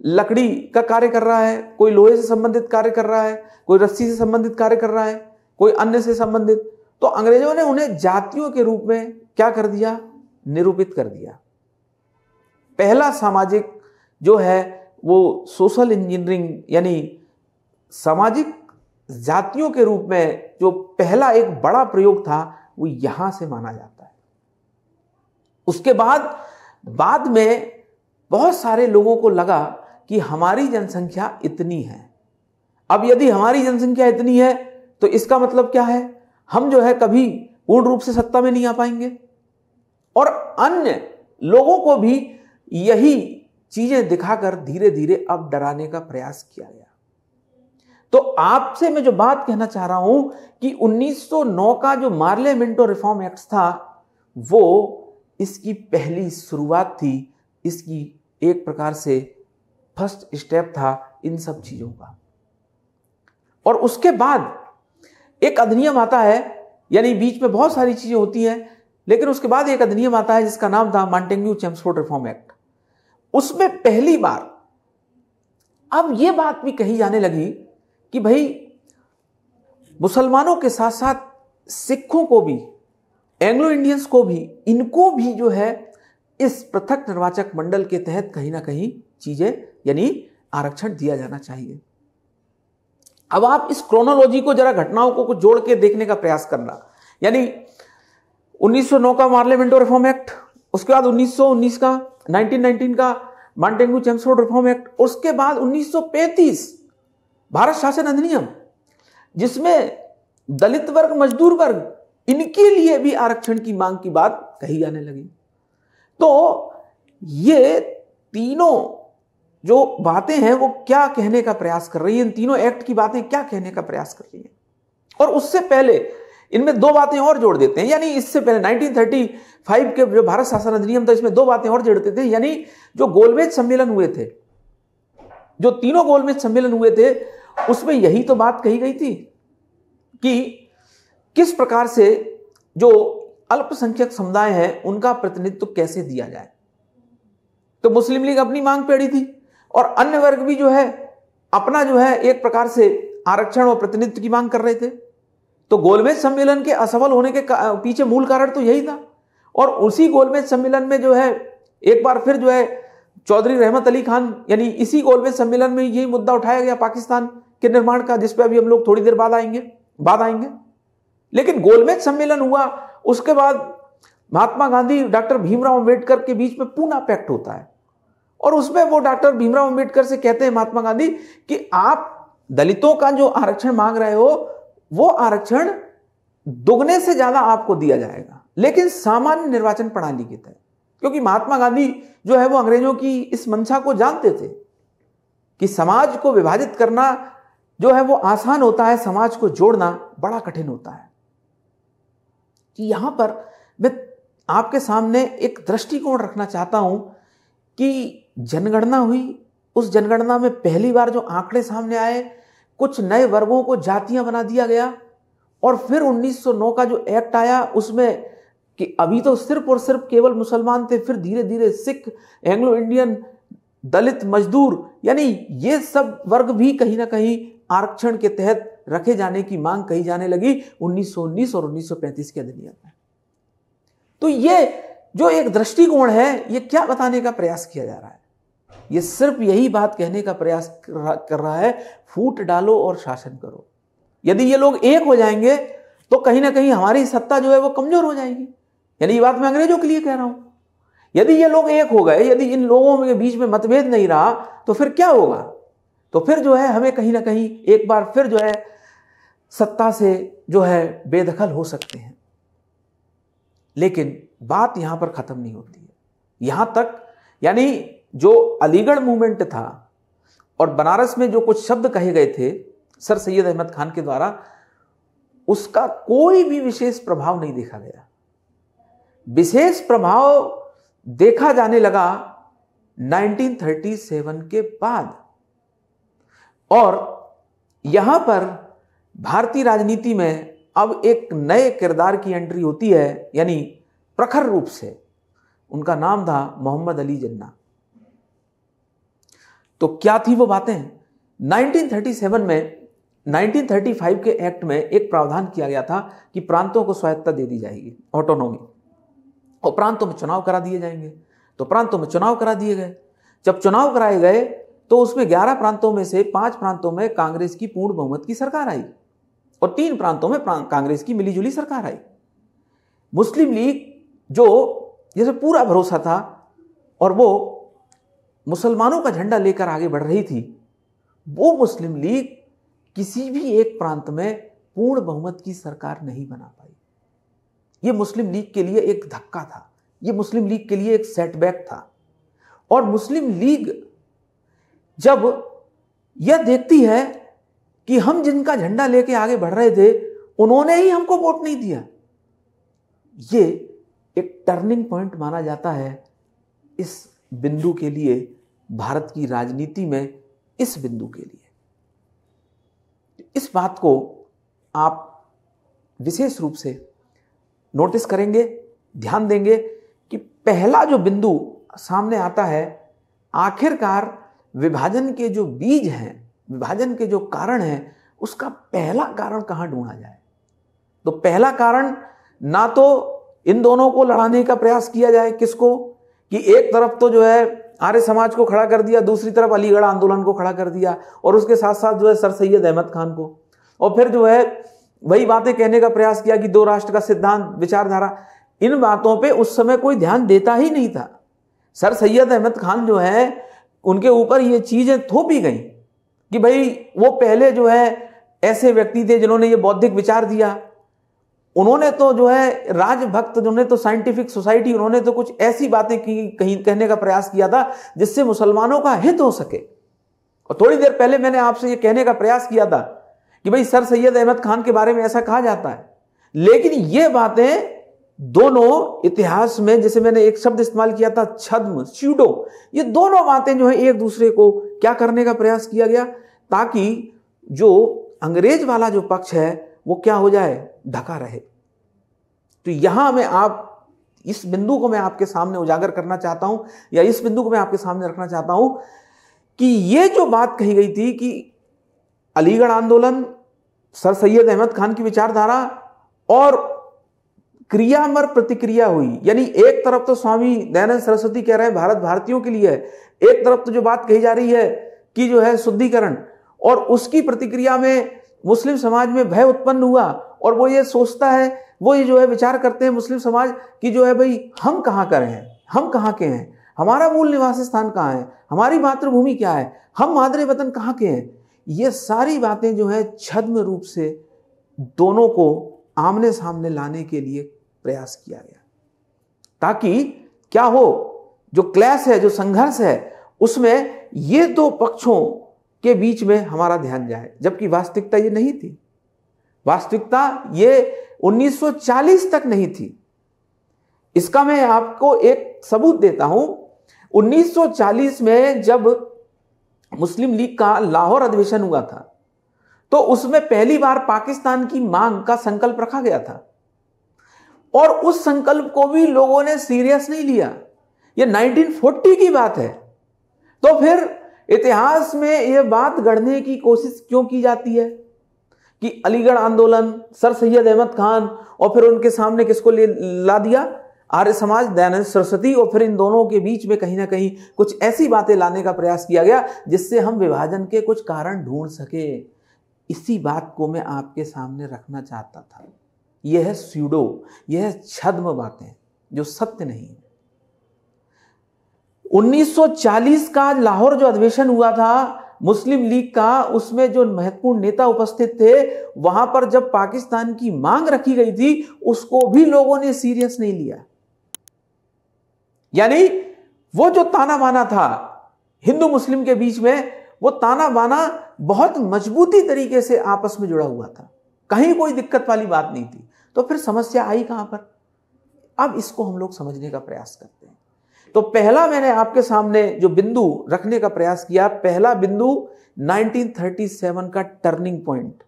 लकड़ी का कार्य कर रहा है कोई लोहे से संबंधित कार्य कर रहा है कोई रस्सी से संबंधित कार्य कर रहा है कोई अन्य से संबंधित तो अंग्रेजों ने उन्हें जातियों के रूप में क्या कर दिया निरूपित कर दिया पहला सामाजिक जो है वो सोशल इंजीनियरिंग यानी सामाजिक जातियों के रूप में जो पहला एक बड़ा प्रयोग था वो यहां से माना जाता है उसके बाद बाद में बहुत सारे लोगों को लगा कि हमारी जनसंख्या इतनी है अब यदि हमारी जनसंख्या इतनी है तो इसका मतलब क्या है हम जो है कभी पूर्ण रूप से सत्ता में नहीं आ पाएंगे और अन्य लोगों को भी यही चीजें दिखाकर धीरे धीरे अब डराने का प्रयास किया गया तो आपसे मैं जो बात कहना चाह रहा हूं कि 1909 का जो मार्लियामेंटो रिफॉर्म एक्ट था वो इसकी पहली शुरुआत थी इसकी एक प्रकार से फर्स्ट स्टेप था इन सब चीजों का और उसके बाद एक अधिनियम आता है यानी बीच में बहुत सारी चीजें होती हैं लेकिन उसके बाद एक अधिनियम आता है जिसका नाम था मॉन्टेन्यू चेम्सफोर्ड रिफॉर्म एक्ट उसमें पहली बार अब यह बात भी कही जाने लगी कि भाई मुसलमानों के साथ साथ सिखों को भी एंग्लो इंडियंस को भी इनको भी जो है इस पृथक निर्वाचक मंडल के तहत कहीं ना कहीं चीजें यानी आरक्षण दिया जाना चाहिए अब आप इस क्रोनोलॉजी को जरा घटनाओं को कुछ जोड़ के देखने का प्रयास करना यानी 1909 का पार्लियामेंटो रिफॉर्म एक्ट उसके बाद 1919 का 1919 का माउंटेन्यू चेम्सफोर्ड रिफॉर्म एक्ट उसके बाद 1935 भारत शासन अधिनियम जिसमें दलित वर्ग मजदूर वर्ग इनके लिए भी आरक्षण की मांग की बात कही जाने लगी तो ये तीनों जो बातें हैं वो क्या कहने का प्रयास कर रही है इन तीनों एक्ट की बातें क्या कहने का प्रयास कर रही है और उससे पहले इनमें दो बातें और जोड़ देते हैं यानी इससे पहले 1935 के जो भारत शासन अधिनियम था इसमें दो बातें और जोड़ते थे यानी जो गोलमेज सम्मेलन हुए थे जो तीनों गोलमेज सम्मेलन हुए थे उसमें यही तो बात कही गई थी कि किस प्रकार से जो अल्पसंख्यक समुदाय है उनका प्रतिनिधित्व कैसे दिया जाए तो मुस्लिम लीग अपनी मांग पेड़ी थी और अन्य वर्ग भी जो है अपना जो है एक प्रकार से आरक्षण और प्रतिनिधित्व की मांग कर रहे थे तो गोलमेज सम्मेलन के असफल होने के पीछे मूल कारण तो यही था और उसी गोलमेज सम्मेलन में जो है एक बार फिर जो है चौधरी रहमत अली खान यानी इसी गोलमेज सम्मेलन में यही मुद्दा उठाया गया पाकिस्तान के निर्माण का जिसपे अभी हम लोग थोड़ी देर बाद आएंगे बाद आएंगे लेकिन गोलमेज सम्मेलन हुआ उसके बाद महात्मा गांधी डॉक्टर भीमराव अंबेडकर के बीच में पूना पैक्ट होता है और उसमें वो डॉक्टर भीमराव अंबेडकर से कहते हैं महात्मा गांधी कि आप दलितों का जो आरक्षण मांग रहे हो वो आरक्षण दोगुने से ज्यादा आपको दिया जाएगा लेकिन सामान्य निर्वाचन प्रणाली के तहत क्योंकि महात्मा गांधी जो है वो अंग्रेजों की इस मंशा को जानते थे कि समाज को विभाजित करना जो है वो आसान होता है समाज को जोड़ना बड़ा कठिन होता है कि यहां पर मैं आपके सामने एक दृष्टिकोण रखना चाहता हूं कि जनगणना हुई उस जनगणना में पहली बार जो आंकड़े सामने आए कुछ नए वर्गों को जातियां बना दिया गया और फिर 1909 का जो एक्ट आया उसमें कि अभी तो सिर्फ और सिर्फ केवल मुसलमान थे फिर धीरे धीरे सिख एंग्लो इंडियन दलित मजदूर यानी ये सब वर्ग भी कहीं ना कहीं आरक्षण के तहत रखे जाने की मांग कही जाने लगी 1919 और 1935 के अधिनियम में तो ये जो एक दृष्टिकोण है ये क्या बताने का प्रयास किया जा रहा है ये सिर्फ यही बात कहने का प्रयास कर रहा है फूट डालो और शासन करो यदि ये लोग एक हो जाएंगे तो कहीं ना कहीं हमारी सत्ता जो है वो कमजोर हो जाएगी यानी ये बात मैं अंग्रेजों के लिए कह रहा हूं यदि ये लोग एक हो गए यदि इन लोगों के बीच में मतभेद नहीं रहा तो फिर क्या होगा तो फिर जो है हमें कहीं ना कहीं एक बार फिर जो है सत्ता से जो है बेदखल हो सकते हैं लेकिन बात यहां पर खत्म नहीं होती है यहां तक यानी जो अलीगढ़ मूवमेंट था और बनारस में जो कुछ शब्द कहे गए थे सर सैयद अहमद खान के द्वारा उसका कोई भी विशेष प्रभाव नहीं देखा गया विशेष प्रभाव देखा जाने लगा 1937 के बाद और यहां पर भारतीय राजनीति में अब एक नए किरदार की एंट्री होती है यानी प्रखर रूप से उनका नाम था मोहम्मद अली जन्ना तो क्या थी वो बातें 1937 में 1935 के एक्ट में एक प्रावधान किया गया था कि प्रांतों को स्वायत्ता दे दी जाएगी ऑटोनॉमी और प्रांतों में चुनाव करा दिए जाएंगे तो प्रांतों में चुनाव करा दिए गए जब चुनाव कराए गए तो उसमें ग्यारह प्रांतों में से पांच प्रांतों में कांग्रेस की पूर्ण बहुमत की सरकार आई और तीन प्रांतों में कांग्रेस की मिलीजुली सरकार आई मुस्लिम लीग जो जिसे पूरा भरोसा था और वो मुसलमानों का झंडा लेकर आगे बढ़ रही थी वो मुस्लिम लीग किसी भी एक प्रांत में पूर्ण बहुमत की सरकार नहीं बना पाई ये मुस्लिम लीग के लिए एक धक्का था ये मुस्लिम लीग के लिए एक सेटबैक था और मुस्लिम लीग जब यह देखती है कि हम जिनका झंडा लेके आगे बढ़ रहे थे उन्होंने ही हमको वोट नहीं दिया ये एक टर्निंग पॉइंट माना जाता है इस बिंदु के लिए भारत की राजनीति में इस बिंदु के लिए इस बात को आप विशेष रूप से नोटिस करेंगे ध्यान देंगे कि पहला जो बिंदु सामने आता है आखिरकार विभाजन के जो बीज हैं विभाजन के जो कारण हैं उसका पहला कारण कहाँ ढूंढा जाए तो पहला कारण ना तो इन दोनों को लड़ाने का प्रयास किया जाए किसको कि एक तरफ तो जो है आर्य समाज को खड़ा कर दिया दूसरी तरफ अलीगढ़ आंदोलन को खड़ा कर दिया और उसके साथ साथ जो है सर सैयद अहमद खान को और फिर जो है वही बातें कहने का प्रयास किया कि दो राष्ट्र का सिद्धांत विचारधारा इन बातों पे उस समय कोई ध्यान देता ही नहीं था सर सैयद अहमद खान जो है उनके ऊपर ये चीज़ें थोपी गई कि भाई वो पहले जो है ऐसे व्यक्ति थे जिन्होंने ये बौद्धिक विचार दिया उन्होंने तो जो है राजभक्त जिन्होंने तो साइंटिफिक सोसाइटी उन्होंने तो कुछ ऐसी बातें की कहीं कहने का प्रयास किया था जिससे मुसलमानों का हित हो सके और थोड़ी देर पहले मैंने आपसे ये कहने का प्रयास किया था कि भाई सर सैयद अहमद खान के बारे में ऐसा कहा जाता है लेकिन ये बातें दोनों इतिहास में जैसे मैंने एक शब्द इस्तेमाल किया था छद्म स्यूडो ये दोनों बातें जो है एक दूसरे को क्या करने का प्रयास किया गया ताकि जो अंग्रेज वाला जो पक्ष है वो क्या हो जाए ढका रहे तो यहां मैं आप इस बिंदु को मैं आपके सामने उजागर करना चाहता हूं या इस बिंदु को मैं आपके सामने रखना चाहता हूं कि ये जो बात कही गई थी कि अलीगढ़ आंदोलन सर सैयद अहमद खान की विचारधारा और क्रियामर प्रतिक्रिया हुई यानी एक तरफ तो स्वामी दयानंद सरस्वती कह रहे हैं भारत भारतीयों के लिए है एक तरफ तो जो बात कही जा रही है कि जो है शुद्धिकरण और उसकी प्रतिक्रिया में मुस्लिम समाज में भय उत्पन्न हुआ और वो ये सोचता है वो ये जो है विचार करते हैं मुस्लिम समाज कि जो है भाई हम कहाँ का हैं हम कहाँ के हैं हमारा मूल निवास स्थान कहाँ है हमारी मातृभूमि क्या है हम मादरे वतन कहाँ के हैं ये सारी बातें जो है छद्म रूप से दोनों को आमने सामने लाने के लिए प्रयास किया गया ताकि क्या हो जो क्लैश है जो संघर्ष है उसमें ये दो पक्षों के बीच में हमारा ध्यान जाए जबकि वास्तविकता ये नहीं थी वास्तविकता ये 1940 तक नहीं थी इसका मैं आपको एक सबूत देता हूं 1940 में जब मुस्लिम लीग का लाहौर अधिवेशन हुआ था तो उसमें पहली बार पाकिस्तान की मांग का संकल्प रखा गया था और उस संकल्प को भी लोगों ने सीरियस नहीं लिया यह 1940 की बात है तो फिर इतिहास में यह बात गढ़ने की कोशिश क्यों की जाती है कि अलीगढ़ आंदोलन सर सैयद अहमद खान और फिर उनके सामने किसको ले ला दिया आर्य समाज दयानंद सरस्वती और फिर इन दोनों के बीच में कहीं ना कहीं कुछ ऐसी बातें लाने का प्रयास किया गया जिससे हम विभाजन के कुछ कारण ढूंढ सके इसी बात को मैं आपके सामने रखना चाहता था यह है स्यूडो यह है छद्म बातें जो सत्य नहीं है 1940 का लाहौर जो अधिवेशन हुआ था मुस्लिम लीग का उसमें जो महत्वपूर्ण नेता उपस्थित थे वहां पर जब पाकिस्तान की मांग रखी गई थी उसको भी लोगों ने सीरियस नहीं लिया यानी वो जो ताना बाना था हिंदू मुस्लिम के बीच में वो ताना बाना बहुत मजबूती तरीके से आपस में जुड़ा हुआ था कहीं कोई दिक्कत वाली बात नहीं थी तो फिर समस्या आई कहां पर अब इसको हम लोग समझने का प्रयास करते हैं तो पहला मैंने आपके सामने जो बिंदु रखने का प्रयास किया पहला बिंदु 1937 का टर्निंग पॉइंट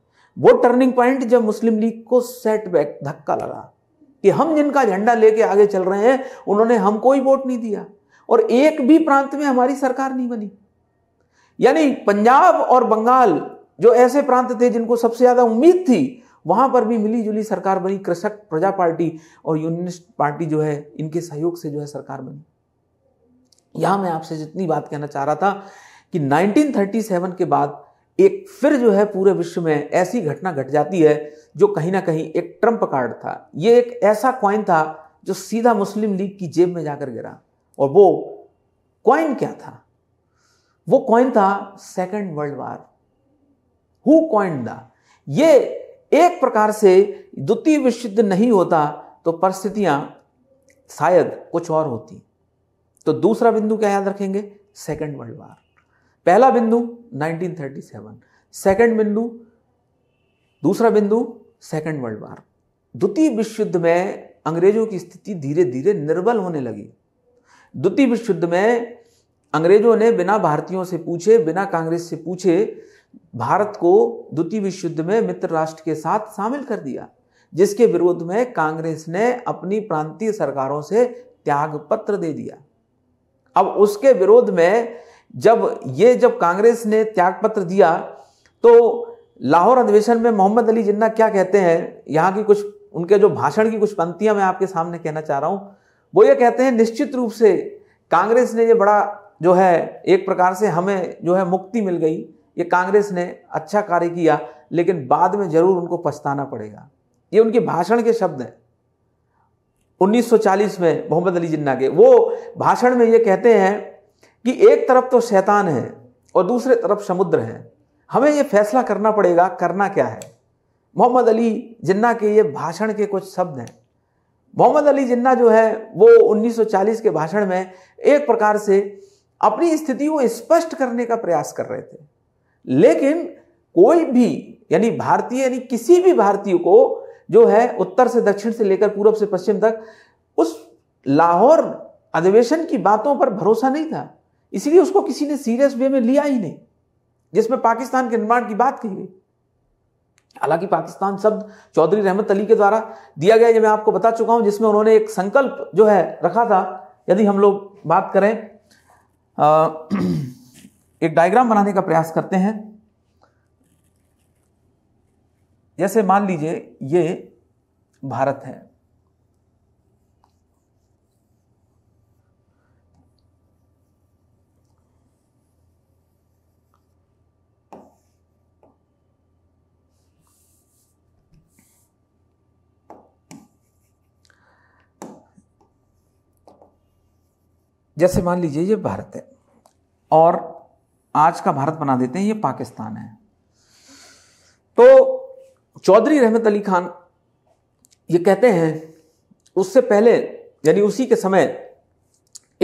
वो टर्निंग पॉइंट जब मुस्लिम लीग को सेटबैक धक्का लगा कि हम जिनका झंडा लेके आगे चल रहे हैं उन्होंने हमको ही वोट नहीं दिया और एक भी प्रांत में हमारी सरकार नहीं बनी यानी पंजाब और बंगाल जो ऐसे प्रांत थे जिनको सबसे ज्यादा उम्मीद थी वहां पर भी मिली जुली सरकार बनी कृषक प्रजा पार्टी और यूनिस्ट पार्टी जो है इनके सहयोग से जो है सरकार बनी यहां मैं आपसे जितनी बात कहना चाह रहा था कि 1937 के बाद एक फिर जो है पूरे विश्व में ऐसी घटना घट जाती है जो कहीं ना कहीं एक ट्रम्प कार्ड था यह एक ऐसा क्वाइन था जो सीधा मुस्लिम लीग की जेब में जाकर गिरा और वो क्वाइन क्या था वो क्वाइन था second world war who coin the ये एक प्रकार से द्वितीय विश्व युद्ध नहीं होता तो परिस्थितियां शायद कुछ और होती तो दूसरा बिंदु क्या याद रखेंगे सेकेंड वर्ल्ड वार पहला बिंदु 1937 सेकंड बिंदु दूसरा बिंदु सेकंड वर्ल्ड वार द्वितीय विश्व युद्ध में अंग्रेजों की स्थिति धीरे धीरे निर्बल होने लगी द्वितीय विश्व युद्ध में अंग्रेजों ने बिना भारतीयों से पूछे बिना कांग्रेस से पूछे भारत को द्वितीय विश्व युद्ध में मित्र राष्ट्र के साथ शामिल कर दिया जिसके विरोध में कांग्रेस ने अपनी प्रांतीय सरकारों से त्यागपत्र दे दिया अब उसके विरोध में जब ये जब कांग्रेस ने त्यागपत्र दिया तो लाहौर अधिवेशन में मोहम्मद अली जिन्ना क्या कहते हैं यहाँ की कुछ उनके जो भाषण की कुछ पंक्तियां मैं आपके सामने कहना चाह रहा हूँ वो ये कहते हैं निश्चित रूप से कांग्रेस ने ये बड़ा जो है एक प्रकार से हमें जो है मुक्ति मिल गई ये कांग्रेस ने अच्छा कार्य किया लेकिन बाद में जरूर उनको पछताना पड़ेगा ये उनके भाषण के शब्द हैं 1940 में मोहम्मद अली जिन्ना के वो भाषण में ये कहते हैं कि एक तरफ तो शैतान है और दूसरे तरफ समुद्र है हमें ये फैसला करना पड़ेगा करना क्या है मोहम्मद अली जिन्ना के ये भाषण के कुछ शब्द हैं मोहम्मद अली जिन्ना जो है वो 1940 के भाषण में एक प्रकार से अपनी स्थिति को स्पष्ट करने का प्रयास कर रहे थे लेकिन कोई भी यानी भारतीय यानी किसी भी भारतीय को जो है उत्तर से दक्षिण से लेकर पूर्व से पश्चिम तक उस लाहौर अधिवेशन की बातों पर भरोसा नहीं था इसलिए उसको किसी ने सीरियस वे में लिया ही नहीं जिसमें पाकिस्तान के निर्माण की बात कही गई हालांकि पाकिस्तान शब्द चौधरी रहमत अली के द्वारा दिया गया जो मैं आपको बता चुका हूं जिसमें उन्होंने एक संकल्प जो है रखा था यदि हम लोग बात करें आ, *clears throat* एक डायग्राम बनाने का प्रयास करते हैं जैसे मान लीजिए ये भारत है जैसे मान लीजिए ये भारत है और आज का भारत बना देते हैं ये पाकिस्तान है तो चौधरी रहमत अली खान ये कहते हैं उससे पहले यानी उसी के समय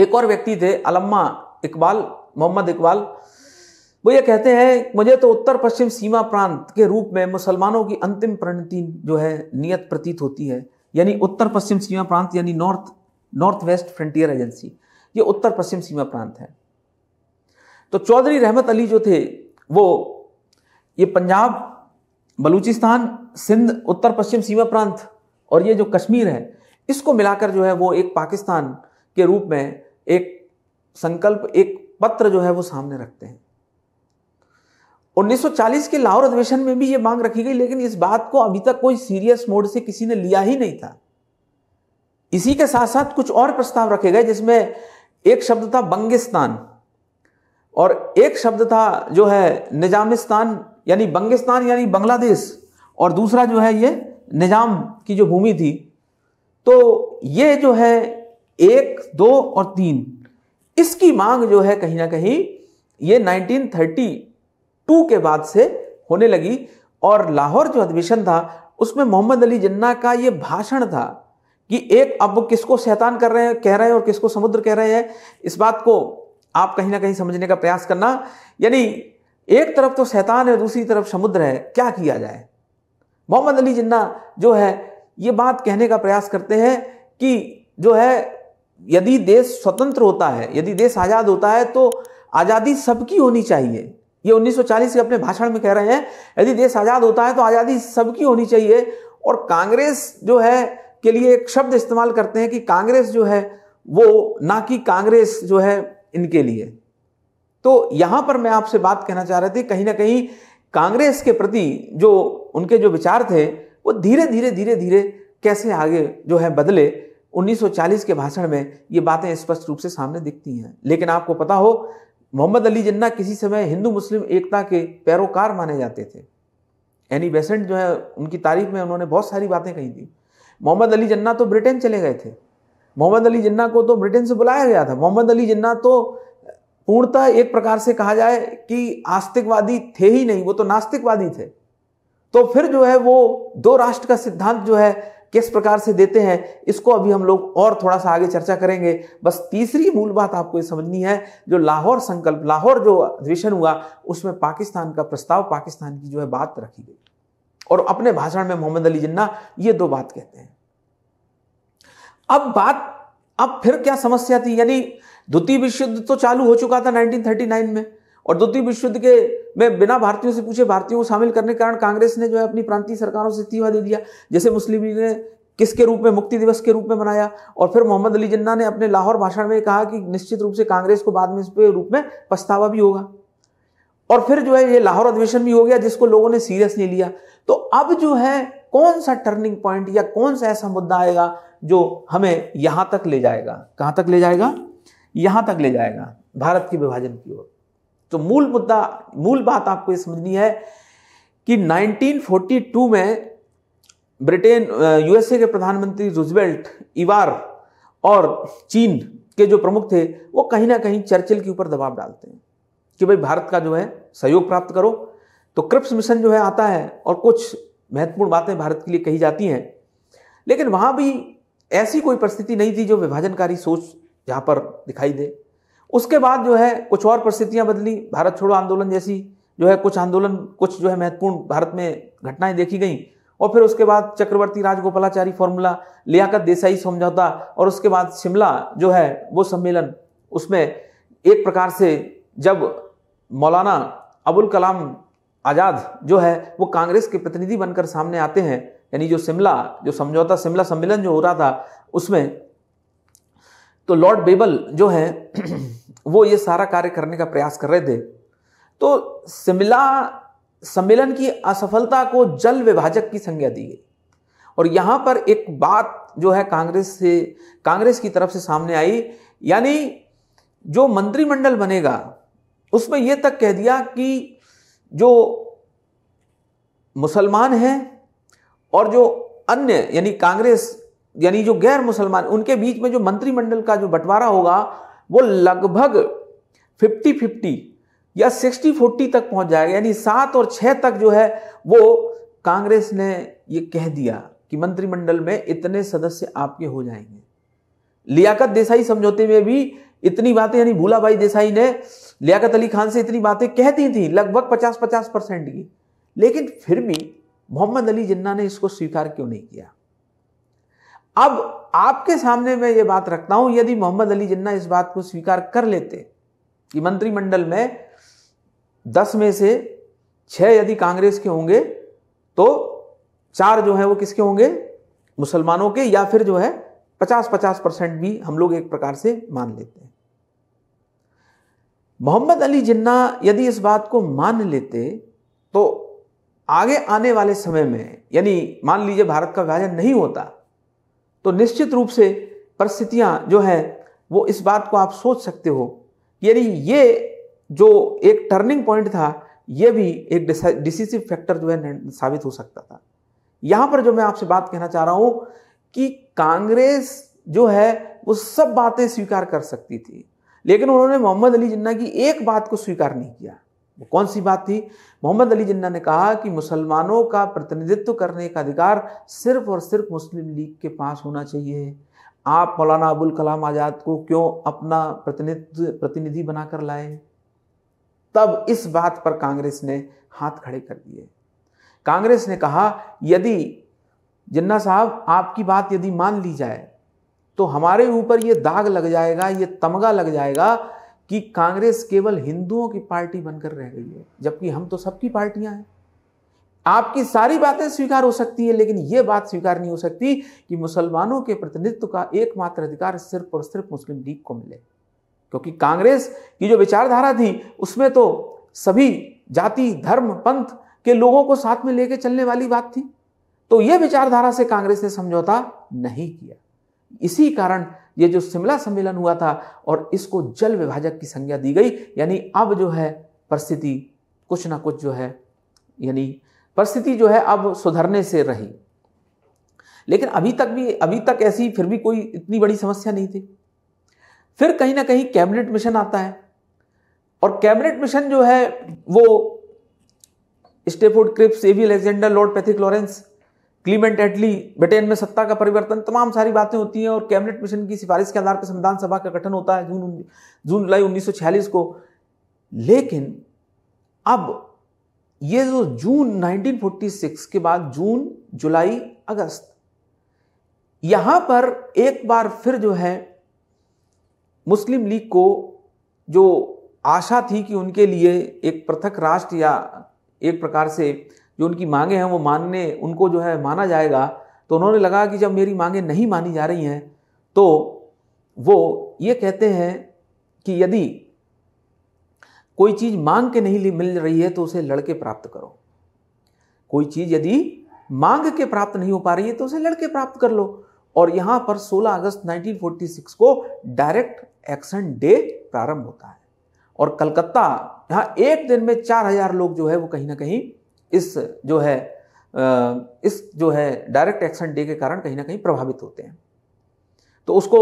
एक और व्यक्ति थे अलम्मा इकबाल मोहम्मद इकबाल वो ये कहते हैं मुझे तो उत्तर पश्चिम सीमा प्रांत के रूप में मुसलमानों की अंतिम प्रणति जो है नियत प्रतीत होती है यानी उत्तर पश्चिम सीमा प्रांत यानी north north west frontier agency ये उत्तर पश्चिम सीमा प्रांत है तो चौधरी रहमत अली जो थे वो ये पंजाब बलूचिस्तान सिंध उत्तर पश्चिम सीमा प्रांत और ये जो कश्मीर है इसको मिलाकर जो है वो एक पाकिस्तान के रूप में एक संकल्प एक पत्र जो है वो सामने रखते हैं 1940 के लाहौर अधिवेशन में भी ये मांग रखी गई लेकिन इस बात को अभी तक कोई सीरियस मोड से किसी ने लिया ही नहीं था इसी के साथ साथ कुछ और प्रस्ताव रखे गए जिसमें एक शब्द था बंगिस्तान और एक शब्द था जो है निजामिस्तान यानी बंगिस्तान यानी बांग्लादेश और दूसरा जो है ये निज़ाम की जो भूमि थी तो ये जो है एक दो और तीन इसकी मांग जो है कहीं ना कहीं ये 1932 के बाद से होने लगी और लाहौर जो अधिवेशन था उसमें मोहम्मद अली जिन्ना का ये भाषण था कि एक अब किसको शैतान कर रहे हैं कह रहे हैं और किसको समुद्र कह रहे हैं इस बात को आप कहीं ना कहीं समझने का प्रयास करना यानी एक तरफ तो शैतान है दूसरी तरफ समुद्र है क्या किया जाए मोहम्मद अली जिन्ना जो है ये बात कहने का प्रयास करते हैं कि जो है यदि देश स्वतंत्र होता है यदि देश आज़ाद होता है तो आज़ादी सबकी होनी चाहिए ये 1940 के अपने भाषण में कह रहे हैं यदि देश आज़ाद होता है तो आज़ादी सबकी होनी चाहिए और कांग्रेस जो है के लिए एक शब्द इस्तेमाल करते हैं कि कांग्रेस जो है वो ना कि कांग्रेस जो है इनके लिए तो यहां पर मैं आपसे बात कहना चाह रही थी कहीं ना कहीं कांग्रेस के प्रति जो उनके जो विचार थे वो धीरे धीरे धीरे धीरे कैसे आगे जो है बदले 1940 के भाषण में ये बातें स्पष्ट रूप से सामने दिखती हैं लेकिन आपको पता हो मोहम्मद अली जिन्ना किसी समय हिंदू मुस्लिम एकता के पैरोकार माने जाते थे एनी बेसेंट जो है उनकी तारीफ में उन्होंने बहुत सारी बातें कही थी मोहम्मद अली जिन्ना तो ब्रिटेन चले गए थे मोहम्मद अली जिन्ना को तो ब्रिटेन से बुलाया गया था मोहम्मद अली जिन्ना तो पूर्णतः एक प्रकार से कहा जाए कि आस्तिकवादी थे ही नहीं वो तो नास्तिकवादी थे तो फिर जो है वो दो राष्ट्र का सिद्धांत जो है किस प्रकार से देते हैं इसको अभी हम लोग और थोड़ा सा आगे चर्चा करेंगे बस तीसरी मूल बात आपको ये समझनी है जो लाहौर संकल्प लाहौर जो अधिवेशन हुआ उसमें पाकिस्तान का प्रस्ताव पाकिस्तान की जो है बात रखी गई और अपने भाषण में मोहम्मद अली जिन्ना ये दो बात कहते हैं अब बात अब फिर क्या समस्या थी यानी द्वितीय विश्व युद्ध तो चालू हो चुका था 1939 में और द्वितीय विश्व युद्ध के में बिना भारतीयों से पूछे भारतीयों को शामिल करने के कारण कांग्रेस ने जो है अपनी प्रांतीय सरकारों से इस्तीफा दे दिया जैसे मुस्लिम लीग ने किसके रूप में मुक्ति दिवस के रूप में मनाया और फिर मोहम्मद अली जिन्ना ने अपने लाहौर भाषण में कहा कि निश्चित रूप से कांग्रेस को बाद में इस रूप में पछतावा भी होगा और फिर जो है ये लाहौर अधिवेशन भी हो गया जिसको लोगों ने सीरियस नहीं लिया तो अब जो है कौन सा टर्निंग पॉइंट या कौन सा ऐसा मुद्दा आएगा जो हमें यहां तक ले जाएगा कहां तक ले जाएगा यहां तक ले जाएगा भारत के विभाजन की ओर तो मूल मुद्दा मूल बात आपको यह समझनी है कि 1942 में ब्रिटेन यूएसए के प्रधानमंत्री रूजवेल्ट इवार और चीन के जो प्रमुख थे वो कहीं ना कहीं चर्चिल के ऊपर दबाव डालते हैं कि भाई भारत का जो है सहयोग प्राप्त करो तो क्रिप्स मिशन जो है आता है और कुछ महत्वपूर्ण बातें भारत के लिए कही जाती हैं लेकिन वहां भी ऐसी कोई परिस्थिति नहीं थी जो विभाजनकारी सोच यहाँ पर दिखाई दे उसके बाद जो है कुछ और परिस्थितियाँ बदली भारत छोड़ो आंदोलन जैसी जो है कुछ आंदोलन कुछ जो है महत्वपूर्ण भारत में घटनाएं देखी गई और फिर उसके बाद चक्रवर्ती राजगोपालाचारी फॉर्मूला लियाकत देसाई समझौता और उसके बाद शिमला जो है वो सम्मेलन उसमें एक प्रकार से जब मौलाना अबुल कलाम आज़ाद जो है वो कांग्रेस के प्रतिनिधि बनकर सामने आते हैं यानी जो शिमला जो समझौता शिमला सम्मेलन जो हो रहा था उसमें तो लॉर्ड बेबल जो है वो ये सारा कार्य करने का प्रयास कर रहे थे तो शिमला सम्मेलन की असफलता को जल विभाजक की संज्ञा दी गई और यहां पर एक बात जो है कांग्रेस से कांग्रेस की तरफ से सामने आई यानी जो मंत्रिमंडल बनेगा उसमें यह तक कह दिया कि जो मुसलमान हैं और जो अन्य यानी कांग्रेस यानी जो गैर मुसलमान उनके बीच में जो मंत्रिमंडल का जो बंटवारा होगा वो लगभग फिफ्टी फिफ्टी या सिक्सटी फोर्टी तक पहुंच जाएगा यानी सात और छः तक जो है वो कांग्रेस ने ये कह दिया कि मंत्रिमंडल में इतने सदस्य आपके हो जाएंगे लियाकत देसाई समझौते में भी इतनी बातें यानी भाई देसाई ने लियाकत अली खान से इतनी बातें कह दी थी लगभग पचास पचास परसेंट की लेकिन फिर भी मोहम्मद अली जिन्ना ने इसको स्वीकार क्यों नहीं किया अब आपके सामने मैं ये बात रखता हूं यदि मोहम्मद अली जिन्ना इस बात को स्वीकार कर लेते कि मंत्रिमंडल में दस में से छह यदि कांग्रेस के होंगे तो चार जो है वो किसके होंगे मुसलमानों के या फिर जो है पचास पचास परसेंट भी हम लोग एक प्रकार से मान लेते हैं मोहम्मद अली जिन्ना यदि इस बात को मान लेते तो आगे आने वाले समय में यानी मान लीजिए भारत का विभाजन नहीं होता तो निश्चित रूप से परिस्थितियाँ जो हैं वो इस बात को आप सोच सकते हो यानी ये जो एक टर्निंग पॉइंट था ये भी एक डिसिसिव फैक्टर जो है साबित हो सकता था यहाँ पर जो मैं आपसे बात कहना चाह रहा हूँ कि कांग्रेस जो है वो सब बातें स्वीकार कर सकती थी लेकिन उन्होंने मोहम्मद अली जिन्ना की एक बात को स्वीकार नहीं किया कौन सी बात थी मोहम्मद अली जिन्ना ने कहा कि मुसलमानों का प्रतिनिधित्व करने का अधिकार सिर्फ और सिर्फ मुस्लिम लीग के पास होना चाहिए आप मौलाना अबुल कलाम आज़ाद को क्यों अपना प्रतिनिधि प्रतिनिधि बनाकर लाए तब इस बात पर कांग्रेस ने हाथ खड़े कर दिए कांग्रेस ने कहा यदि जिन्ना साहब आपकी बात यदि मान ली जाए तो हमारे ऊपर ये दाग लग जाएगा ये तमगा लग जाएगा कि कांग्रेस केवल हिंदुओं की पार्टी बनकर रह गई है जबकि हम तो सबकी पार्टियां हैं आपकी सारी बातें स्वीकार हो सकती है लेकिन यह बात स्वीकार नहीं हो सकती कि मुसलमानों के प्रतिनिधित्व का एकमात्र अधिकार सिर्फ और सिर्फ मुस्लिम लीग को मिले क्योंकि कांग्रेस की जो विचारधारा थी उसमें तो सभी जाति धर्म पंथ के लोगों को साथ में लेके चलने वाली बात थी तो यह विचारधारा से कांग्रेस ने समझौता नहीं किया इसी कारण ये जो शिमला सम्मेलन हुआ था और इसको जल विभाजक की संज्ञा दी गई यानी अब जो है परिस्थिति कुछ ना कुछ जो है यानी परिस्थिति जो है अब सुधरने से रही लेकिन अभी तक भी अभी तक ऐसी फिर भी कोई इतनी बड़ी समस्या नहीं थी फिर कहीं ना कहीं कैबिनेट मिशन आता है और कैबिनेट मिशन जो है वो Stafford Cripps A V Alexander Lord Pethick Lawrence Clement Attlee Britain में सत्ता का परिवर्तन तमाम सारी बातें होती हैं और कैबिनेट मिशन की सिफारिश के आधार पर संविधान सभा का गठन होता है जून जून जुलाई उन्नीस को लेकिन अब ये जो जून 1946 के बाद जून जुलाई अगस्त यहां पर एक बार फिर जो है मुस्लिम लीग को जो आशा थी कि उनके लिए एक पृथक राष्ट्र या एक प्रकार से जो उनकी मांगे हैं वो मानने उनको जो है माना जाएगा तो उन्होंने लगा कि जब मेरी मांगे नहीं मानी जा रही हैं तो वो ये कहते हैं कि यदि कोई चीज़ मांग के नहीं मिल रही है तो उसे लड़के प्राप्त करो कोई चीज़ यदि मांग के प्राप्त नहीं हो पा रही है तो उसे लड़के प्राप्त कर लो और यहाँ पर 16 अगस्त 1946 को डायरेक्ट एक्शन डे प्रारंभ होता है और कलकत्ता यहाँ एक दिन में 4000 लोग जो है वो कहीं ना कहीं इस जो है इस जो है डायरेक्ट एक्शन डे के कारण कहीं ना कहीं प्रभावित होते हैं तो उसको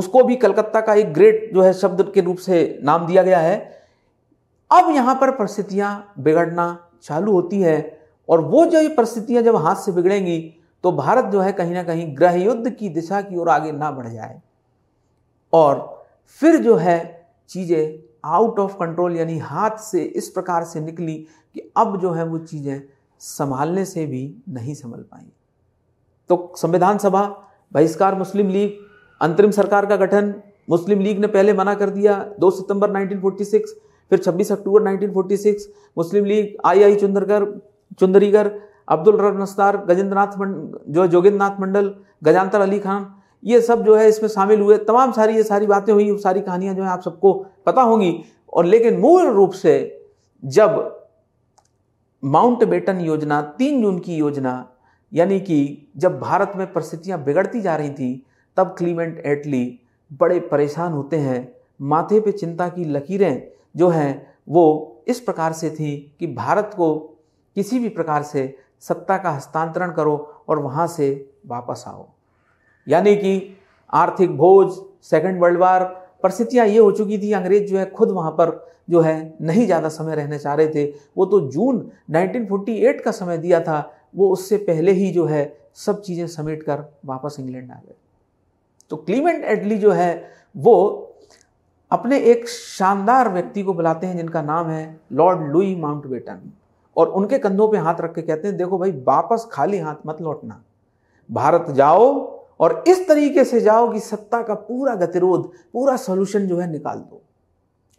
उसको भी कलकत्ता का एक ग्रेट जो है शब्द के रूप से नाम दिया गया है अब यहाँ पर परिस्थितियाँ बिगड़ना चालू होती है और वो जो ये परिस्थितियाँ जब हाथ से बिगड़ेंगी तो भारत जो है कहीं ना कहीं ग्रह युद्ध की दिशा की ओर आगे ना बढ़ जाए और फिर जो है चीज़ें आउट ऑफ कंट्रोल यानी हाथ से इस प्रकार से निकली कि अब जो है वो चीज़ें संभालने से भी नहीं संभल पाई तो संविधान सभा बहिष्कार मुस्लिम लीग अंतरिम सरकार का गठन मुस्लिम लीग ने पहले मना कर दिया 2 सितंबर 1946 फिर 26 अक्टूबर 1946 मुस्लिम लीग आई आई चुंदरगर चुंदरीगर अब्दुल रब नस्तार गजेंद्रनाथ जो जोगेंद्र नाथ मंडल गजानतर अली खान ये सब जो है इसमें शामिल हुए तमाम सारी ये सारी बातें हुई सारी कहानियां जो है आप सबको पता होंगी और लेकिन मूल रूप से जब माउंट बेटन योजना तीन जून की योजना यानी कि जब भारत में परिस्थितियाँ बिगड़ती जा रही थी तब क्लीमेंट एटली बड़े परेशान होते हैं माथे पे चिंता की लकीरें जो हैं वो इस प्रकार से थी कि भारत को किसी भी प्रकार से सत्ता का हस्तांतरण करो और वहाँ से वापस आओ यानी कि आर्थिक भोज सेकेंड वर्ल्ड वार परिस्थितियाँ ये हो चुकी थी अंग्रेज जो है खुद वहाँ पर जो है नहीं ज़्यादा समय रहने चाह रहे थे वो तो जून 1948 का समय दिया था वो उससे पहले ही जो है सब चीज़ें समेट कर वापस इंग्लैंड आ गए तो क्लीमेंट एडली जो है वो अपने एक शानदार व्यक्ति को बुलाते हैं जिनका नाम है लॉर्ड लुई माउंट और उनके कंधों पे हाथ रख के कहते हैं देखो भाई वापस खाली हाथ मत लौटना भारत जाओ और इस तरीके से जाओ कि सत्ता का पूरा गतिरोध पूरा सोल्यूशन जो है निकाल दो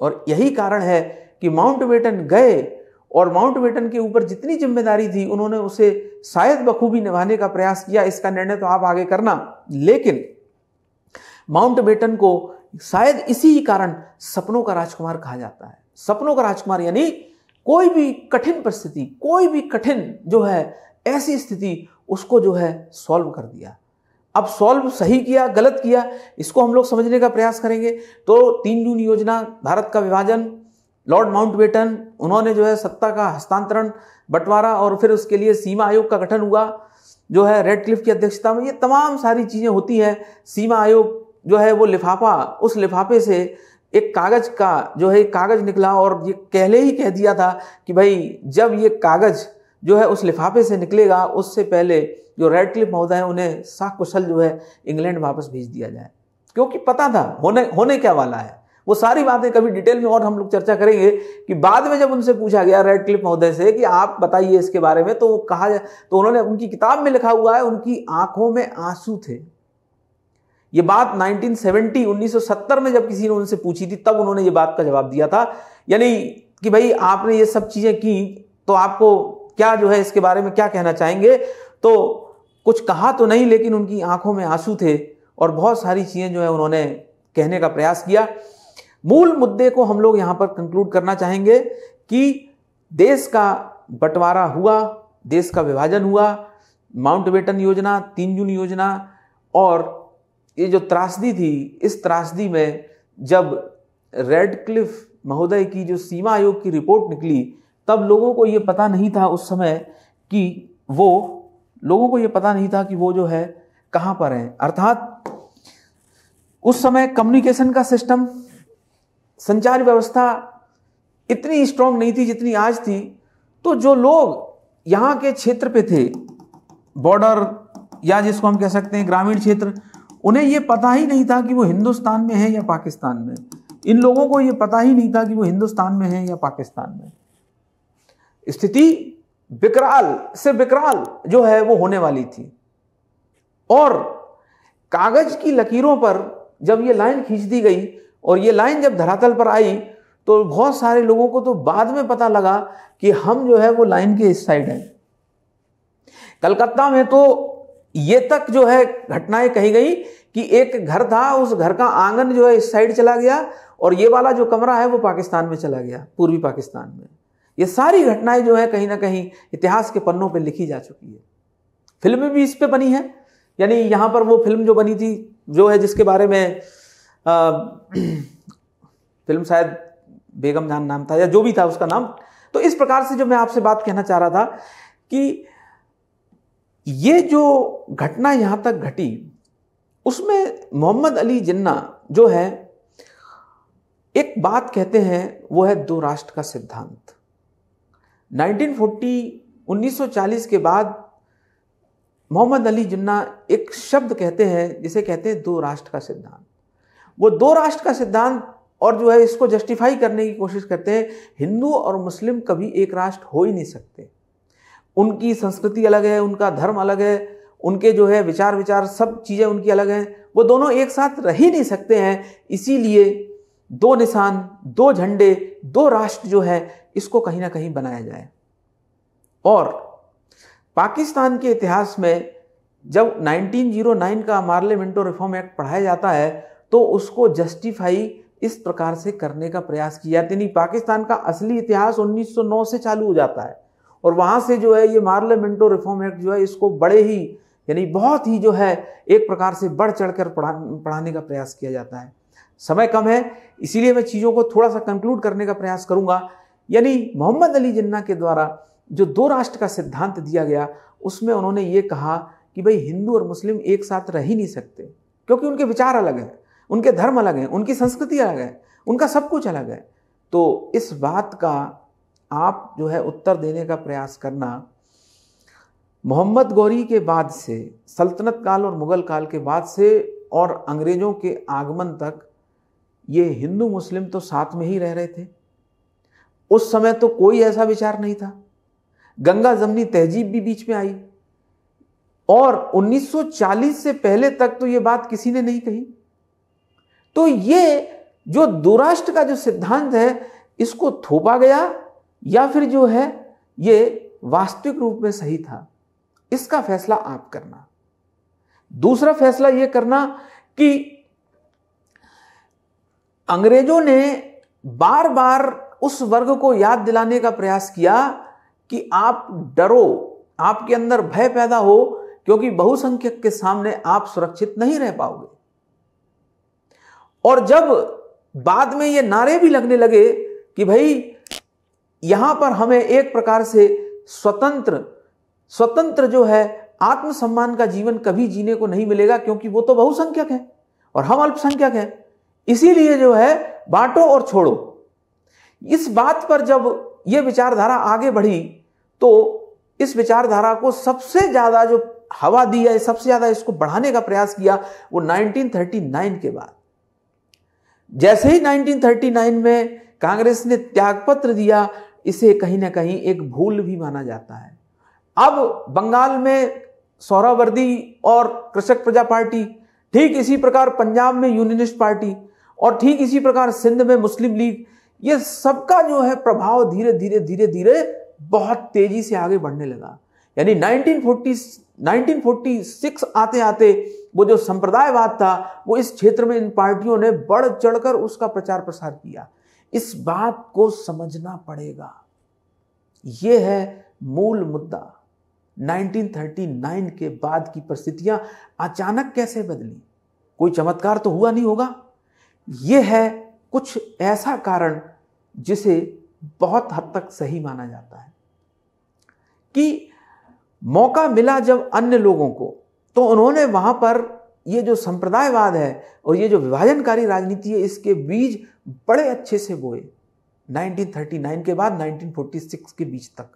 और यही कारण है कि माउंट बेटन गए और माउंट बेटन के ऊपर जितनी जिम्मेदारी थी उन्होंने उसे शायद बखूबी निभाने का प्रयास किया इसका निर्णय तो आप आगे करना लेकिन माउंट बेटन को शायद इसी कारण सपनों का राजकुमार कहा जाता है सपनों का राजकुमार यानी कोई भी कठिन परिस्थिति कोई भी कठिन जो है ऐसी स्थिति उसको जो है सॉल्व कर दिया अब सॉल्व सही किया गलत किया इसको हम लोग समझने का प्रयास करेंगे तो तीन जून योजना भारत का विभाजन लॉर्ड माउंटबेटन उन्होंने जो है सत्ता का हस्तांतरण बंटवारा और फिर उसके लिए सीमा आयोग का गठन हुआ जो है रेड क्लिफ की अध्यक्षता में ये तमाम सारी चीज़ें होती हैं सीमा आयोग जो है वो लिफाफा उस लिफाफे से एक कागज़ का जो है कागज़ निकला और ये कहले ही कह दिया था कि भाई जब ये कागज़ जो है उस लिफाफे से निकलेगा उससे पहले जो रेड क्लिप महोदय हैं उन्हें साकुशल जो है इंग्लैंड वापस भेज दिया जाए क्योंकि पता था होने होने क्या वाला है वो सारी बातें कभी डिटेल में और हम लोग चर्चा करेंगे कि बाद में जब उनसे पूछा गया रेड क्लिप महोदय से कि आप बताइए इसके बारे में तो वो कहा तो उन्होंने उनकी किताब में लिखा हुआ है उनकी आंखों में आंसू थे ये बात 1970 1970 में जब किसी ने उनसे पूछी थी तब उन्होंने ये बात का जवाब दिया था यानी कि भाई आपने ये सब चीज़ें की तो आपको क्या जो है इसके बारे में क्या कहना चाहेंगे तो कुछ कहा तो नहीं लेकिन उनकी आंखों में आंसू थे और बहुत सारी चीज़ें जो है उन्होंने कहने का प्रयास किया मूल मुद्दे को हम लोग यहाँ पर कंक्लूड करना चाहेंगे कि देश का बंटवारा हुआ देश का विभाजन हुआ माउंट बेटन योजना तीन जून योजना और ये जो त्रासदी थी इस त्रासदी में जब रेड क्लिफ महोदय की जो सीमा आयोग की रिपोर्ट निकली तब लोगों को ये पता नहीं था उस समय कि वो लोगों को ये पता नहीं था कि वो जो है कहाँ पर है अर्थात उस समय कम्युनिकेशन का सिस्टम संचार व्यवस्था इतनी स्ट्रांग नहीं थी जितनी आज थी तो जो लोग यहाँ के क्षेत्र पे थे बॉर्डर या जिसको हम कह सकते हैं ग्रामीण क्षेत्र उन्हें ये पता ही नहीं था कि वो हिंदुस्तान में है या पाकिस्तान में इन लोगों को ये पता ही नहीं था कि वो हिंदुस्तान में है या पाकिस्तान में स्थिति विकराल से विकराल जो है वो होने वाली थी और कागज की लकीरों पर जब ये लाइन खींच दी गई और ये लाइन जब धरातल पर आई तो बहुत सारे लोगों को तो बाद में पता लगा कि हम जो है वो लाइन के इस साइड हैं कलकत्ता में तो ये तक जो है घटनाएं कही गई कि एक घर था उस घर का आंगन जो है इस साइड चला गया और ये वाला जो कमरा है वो पाकिस्तान में चला गया पूर्वी पाकिस्तान में ये सारी घटनाएं जो है कहीं ना कहीं इतिहास के पन्नों पर लिखी जा चुकी है फिल्म भी इस पर बनी है यानी यहाँ पर वो फिल्म जो बनी थी जो है जिसके बारे में आ, *clears throat* फिल्म शायद बेगम जान नाम था या जो भी था उसका नाम तो इस प्रकार से जो मैं आपसे बात कहना चाह रहा था कि ये जो घटना यहाँ तक घटी उसमें मोहम्मद अली जिन्ना जो है एक बात कहते हैं वो है दो राष्ट्र का सिद्धांत 1940 1940 के बाद मोहम्मद अली जिन्ना एक शब्द कहते हैं जिसे कहते हैं दो राष्ट्र का सिद्धांत वो दो राष्ट्र का सिद्धांत और जो है इसको जस्टिफाई करने की कोशिश करते हैं हिंदू और मुस्लिम कभी एक राष्ट्र हो ही नहीं सकते उनकी संस्कृति अलग है उनका धर्म अलग है उनके जो है विचार विचार सब चीज़ें उनकी अलग हैं वो दोनों एक साथ रह ही नहीं सकते हैं इसीलिए दो निशान दो झंडे दो राष्ट्र जो है इसको कहीं ना कहीं बनाया जाए और पाकिस्तान के इतिहास में जब 1909 का मार्ले मिंटो रिफॉर्म एक्ट पढ़ाया जाता है तो उसको जस्टिफाई इस प्रकार से करने का प्रयास किया जाता यानी पाकिस्तान का असली इतिहास 1909 से चालू हो जाता है और वहाँ से जो है ये मार्ले मिंटो रिफॉर्म एक्ट जो है इसको बड़े ही यानी बहुत ही जो है एक प्रकार से बढ़ चढ़ कर पढ़ा पढ़ाने का प्रयास किया जाता है समय कम है इसीलिए मैं चीज़ों को थोड़ा सा कंक्लूड करने का प्रयास करूँगा यानी मोहम्मद अली जिन्ना के द्वारा जो दो राष्ट्र का सिद्धांत दिया गया उसमें उन्होंने ये कहा कि भाई हिंदू और मुस्लिम एक साथ रह ही नहीं सकते क्योंकि उनके विचार अलग हैं उनके धर्म अलग हैं उनकी संस्कृति अलग है उनका सब कुछ अलग है तो इस बात का आप जो है उत्तर देने का प्रयास करना मोहम्मद गौरी के बाद से सल्तनत काल और मुग़ल काल के बाद से और अंग्रेज़ों के आगमन तक ये हिंदू मुस्लिम तो साथ में ही रह रहे थे उस समय तो कोई ऐसा विचार नहीं था गंगा जमनी तहजीब भी बीच में आई और 1940 से पहले तक तो यह बात किसी ने नहीं कही तो ये जो दूराष्ट्र का जो सिद्धांत है इसको थोपा गया या फिर जो है ये वास्तविक रूप में सही था इसका फैसला आप करना दूसरा फैसला यह करना कि अंग्रेजों ने बार बार उस वर्ग को याद दिलाने का प्रयास किया कि आप डरो आपके अंदर भय पैदा हो क्योंकि बहुसंख्यक के सामने आप सुरक्षित नहीं रह पाओगे और जब बाद में ये नारे भी लगने लगे कि भाई यहां पर हमें एक प्रकार से स्वतंत्र स्वतंत्र जो है आत्मसम्मान का जीवन कभी जीने को नहीं मिलेगा क्योंकि वो तो बहुसंख्यक है और हम अल्पसंख्यक हैं इसीलिए जो है बांटो और छोड़ो इस बात पर जब ये विचारधारा आगे बढ़ी तो इस विचारधारा को सबसे ज़्यादा जो हवा दी है सबसे ज़्यादा इसको बढ़ाने का प्रयास किया वो 1939 के बाद जैसे ही 1939 में कांग्रेस ने त्यागपत्र दिया इसे कहीं ना कहीं एक भूल भी माना जाता है अब बंगाल में सौरावर्दी और कृषक प्रजा पार्टी ठीक इसी प्रकार पंजाब में यूनियनिस्ट पार्टी और ठीक इसी प्रकार सिंध में मुस्लिम लीग ये सबका जो है प्रभाव धीरे धीरे धीरे धीरे बहुत तेजी से आगे बढ़ने लगा यानी 1940 1946 आते आते वो जो संप्रदायवाद था वो इस क्षेत्र में इन पार्टियों ने बढ़ चढ़कर उसका प्रचार प्रसार किया इस बात को समझना पड़ेगा ये है मूल मुद्दा 1939 के बाद की परिस्थितियां अचानक कैसे बदली कोई चमत्कार तो हुआ नहीं होगा यह है कुछ ऐसा कारण जिसे बहुत हद तक सही माना जाता है कि मौका मिला जब अन्य लोगों को तो उन्होंने वहां पर ये जो संप्रदायवाद है और ये जो विभाजनकारी राजनीति है इसके बीज बड़े अच्छे से बोए 1939 के बाद 1946 के बीच तक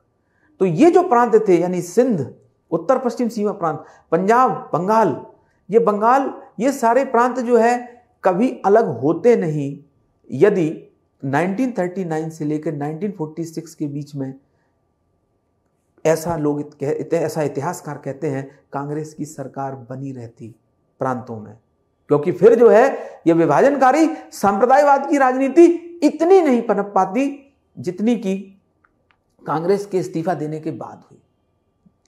तो ये जो प्रांत थे यानी सिंध उत्तर पश्चिम सीमा प्रांत पंजाब बंगाल ये बंगाल ये सारे प्रांत जो है कभी अलग होते नहीं यदि 1939 से लेकर 1946 के बीच में ऐसा लोग कह, ऐसा इतिहासकार कहते हैं कांग्रेस की सरकार बनी रहती प्रांतों में क्योंकि फिर जो है यह विभाजनकारी सांप्रदायवाद की राजनीति इतनी नहीं पनप पाती जितनी की कांग्रेस के इस्तीफा देने के बाद हुई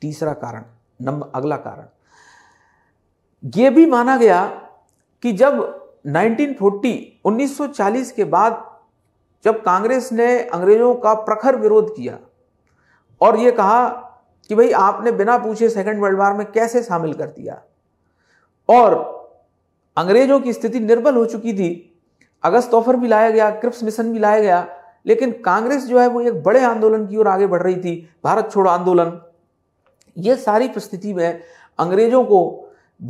तीसरा कारण नंबर अगला कारण यह भी माना गया कि जब 1940 1940 के बाद जब कांग्रेस ने अंग्रेजों का प्रखर विरोध किया और ये कहा कि भाई आपने बिना पूछे सेकेंड वर्ल्ड वार में कैसे शामिल कर दिया और अंग्रेजों की स्थिति निर्बल हो चुकी थी अगस्त ऑफर भी लाया गया क्रिप्स मिशन भी लाया गया लेकिन कांग्रेस जो है वो एक बड़े आंदोलन की ओर आगे बढ़ रही थी भारत छोड़ो आंदोलन ये सारी परिस्थिति में अंग्रेजों को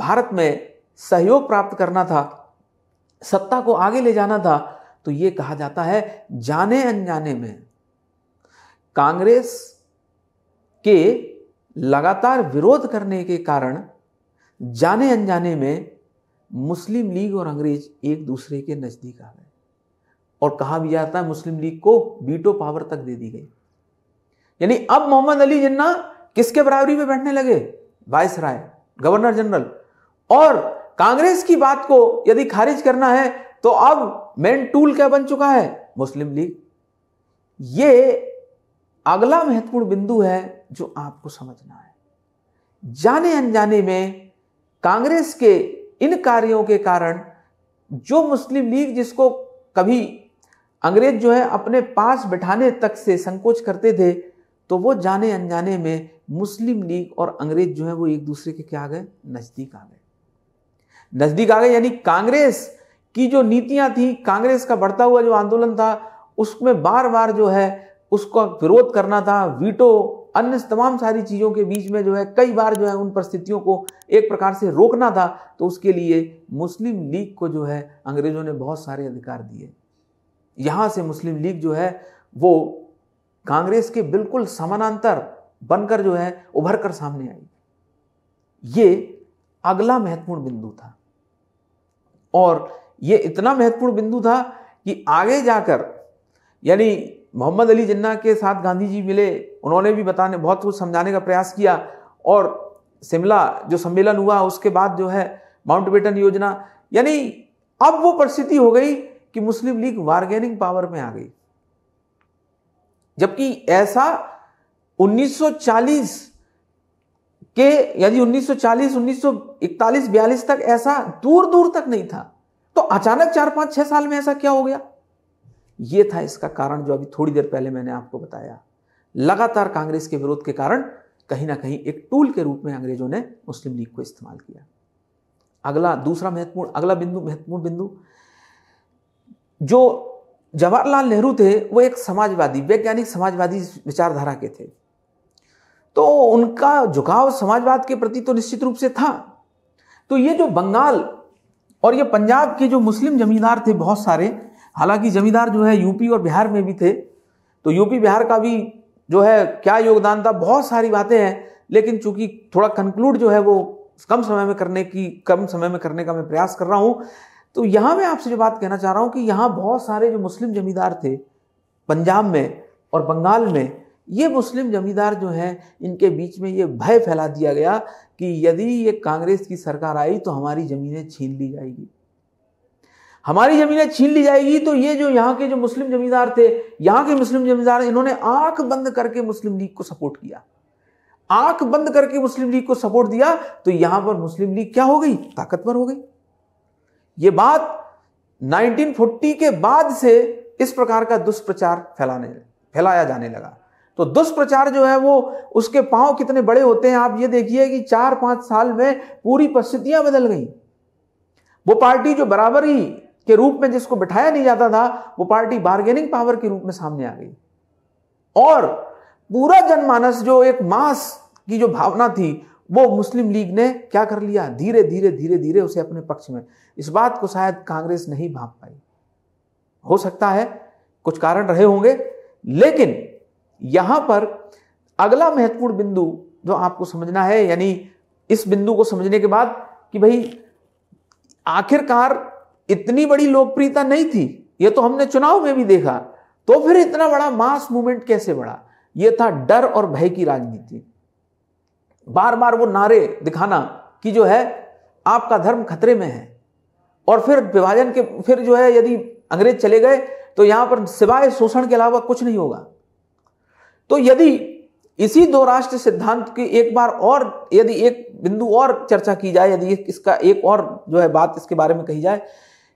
भारत में सहयोग प्राप्त करना था सत्ता को आगे ले जाना था तो ये कहा जाता है जाने अनजाने में कांग्रेस के लगातार विरोध करने के कारण जाने अनजाने में मुस्लिम लीग और अंग्रेज एक दूसरे के नज़दीक आ गए और कहा भी जाता है मुस्लिम लीग को बीटो पावर तक दे दी गई यानी अब मोहम्मद अली जिन्ना किसके बराबरी में बैठने लगे वायस राय गवर्नर जनरल और कांग्रेस की बात को यदि खारिज करना है तो अब मेन टूल क्या बन चुका है मुस्लिम लीग ये अगला महत्वपूर्ण बिंदु है जो आपको समझना है जाने अनजाने में कांग्रेस के इन कार्यों के कारण जो मुस्लिम लीग जिसको कभी अंग्रेज जो है अपने पास बैठाने तक से संकोच करते थे तो वो जाने अनजाने में मुस्लिम लीग और अंग्रेज जो है वो एक दूसरे के क्या आ गए नज़दीक आ गए नज़दीक आ गए यानी कांग्रेस की जो नीतियां थी कांग्रेस का बढ़ता हुआ जो आंदोलन था उसमें बार बार जो है उसका विरोध करना था वीटो अन्य तमाम सारी चीज़ों के बीच में जो है कई बार जो है उन परिस्थितियों को एक प्रकार से रोकना था तो उसके लिए मुस्लिम लीग को जो है अंग्रेज़ों ने बहुत सारे अधिकार दिए यहां से मुस्लिम लीग जो है वो कांग्रेस के बिल्कुल समानांतर बनकर जो है उभर कर सामने आई ये अगला महत्वपूर्ण बिंदु था और ये इतना महत्वपूर्ण बिंदु था कि आगे जाकर यानी मोहम्मद अली जिन्ना के साथ गांधी जी मिले उन्होंने भी बताने बहुत कुछ समझाने का प्रयास किया और शिमला जो सम्मेलन हुआ उसके बाद जो है माउंट बेटन योजना यानी अब वो परिस्थिति हो गई कि मुस्लिम लीग वार्गेनिंग पावर में आ गई जबकि ऐसा 1940 कि यदि 1940, 1941, 42 तक ऐसा दूर दूर तक नहीं था तो अचानक चार पांच छह साल में ऐसा क्या हो गया यह था इसका कारण जो अभी थोड़ी देर पहले मैंने आपको बताया लगातार कांग्रेस के विरोध के कारण कहीं ना कहीं एक टूल के रूप में अंग्रेजों ने मुस्लिम लीग को इस्तेमाल किया अगला दूसरा महत्वपूर्ण अगला बिंदु महत्वपूर्ण बिंदु जो जवाहरलाल नेहरू थे वो एक समाजवादी वैज्ञानिक समाजवादी विचारधारा के थे तो उनका झुकाव समाजवाद के प्रति तो निश्चित रूप से था तो ये जो बंगाल और ये पंजाब के जो मुस्लिम जमींदार थे बहुत सारे हालांकि जमींदार जो है यूपी और बिहार में भी थे तो यूपी बिहार का भी जो है क्या योगदान था बहुत सारी बातें हैं लेकिन चूंकि थोड़ा कंक्लूड जो है वो कम समय में करने की कम समय में करने का मैं प्रयास कर रहा हूँ तो यहाँ मैं आपसे जो बात कहना चाह रहा हूँ कि यहाँ बहुत सारे जो मुस्लिम जमींदार थे पंजाब में और बंगाल में ये मुस्लिम जमींदार जो हैं इनके बीच में ये भय फैला दिया गया कि यदि ये कांग्रेस की सरकार आई तो हमारी ज़मीनें छीन ली जाएगी हमारी ज़मीनें छीन ली जाएगी तो ये जो यहाँ के जो मुस्लिम जमींदार थे यहाँ के मुस्लिम जमींदार इन्होंने आंख बंद करके मुस्लिम लीग को सपोर्ट किया आंख बंद करके मुस्लिम लीग को सपोर्ट दिया तो यहाँ पर मुस्लिम लीग क्या हो गई ताकतवर हो गई ये बात 1940 के बाद से इस प्रकार का दुष्प्रचार फैलाने फैलाया जाने लगा तो दुष्प्रचार जो है वो उसके पांव कितने बड़े होते हैं आप ये देखिए कि चार पांच साल में पूरी परिस्थितियां बदल गई वो पार्टी जो बराबरी के रूप में जिसको बिठाया नहीं जाता था वो पार्टी बार्गेनिंग पावर के रूप में सामने आ गई और पूरा जनमानस जो एक मास की जो भावना थी वो मुस्लिम लीग ने क्या कर लिया धीरे धीरे धीरे धीरे उसे अपने पक्ष में इस बात को शायद कांग्रेस नहीं भाप पाई हो सकता है कुछ कारण रहे होंगे लेकिन यहां पर अगला महत्वपूर्ण बिंदु जो आपको समझना है यानी इस बिंदु को समझने के बाद कि भाई आखिरकार इतनी बड़ी लोकप्रियता नहीं थी यह तो हमने चुनाव में भी देखा तो फिर इतना बड़ा मास मूवमेंट कैसे बढ़ा यह था डर और भय की राजनीति बार बार वो नारे दिखाना कि जो है आपका धर्म खतरे में है और फिर विभाजन के फिर जो है यदि अंग्रेज चले गए तो यहां पर सिवाय शोषण के अलावा कुछ नहीं होगा तो यदि इसी दो राष्ट्र सिद्धांत की एक बार और यदि एक बिंदु और चर्चा की जाए यदि इसका एक और जो है बात इसके बारे में कही जाए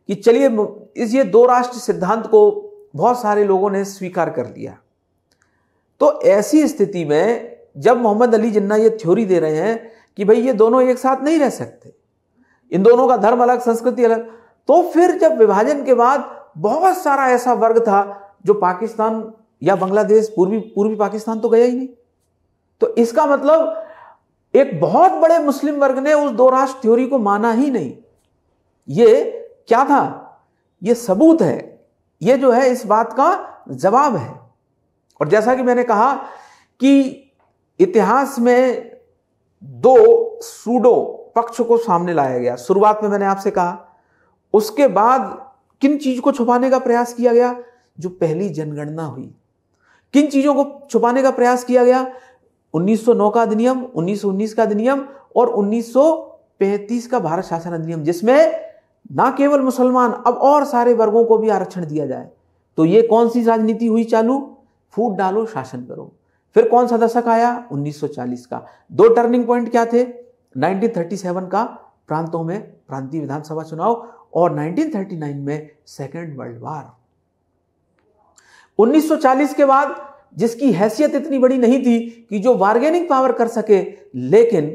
कि चलिए इस ये दो राष्ट्र सिद्धांत को बहुत सारे लोगों ने स्वीकार कर लिया तो ऐसी स्थिति में जब मोहम्मद अली जिन्ना ये थ्योरी दे रहे हैं कि भाई ये दोनों एक साथ नहीं रह सकते इन दोनों का धर्म अलग संस्कृति अलग तो फिर जब विभाजन के बाद बहुत सारा ऐसा वर्ग था जो पाकिस्तान या बांग्लादेश पूर्वी पूर्वी पाकिस्तान तो गया ही नहीं तो इसका मतलब एक बहुत बड़े मुस्लिम वर्ग ने उस दो राष्ट्र थ्योरी को माना ही नहीं ये क्या था ये सबूत है ये जो है इस बात का जवाब है और जैसा कि मैंने कहा कि इतिहास में दो सूडो पक्ष को सामने लाया गया शुरुआत में मैंने आपसे कहा उसके बाद किन चीज को छुपाने का प्रयास किया गया जो पहली जनगणना हुई किन चीज़ों को छुपाने का प्रयास किया गया 1909 का अधिनियम 1919 का अधिनियम और 1935 का भारत शासन अधिनियम जिसमें ना केवल मुसलमान अब और सारे वर्गों को भी आरक्षण दिया जाए तो ये कौन सी राजनीति हुई चालू फूट डालो शासन करो फिर कौन सा दशक आया 1940 का दो टर्निंग पॉइंट क्या थे 1937 का प्रांतों में प्रांतीय विधानसभा चुनाव और 1939 में सेकेंड वर्ल्ड वार 1940 के बाद जिसकी हैसियत इतनी बड़ी नहीं थी कि जो बार्गेनिंग पावर कर सके लेकिन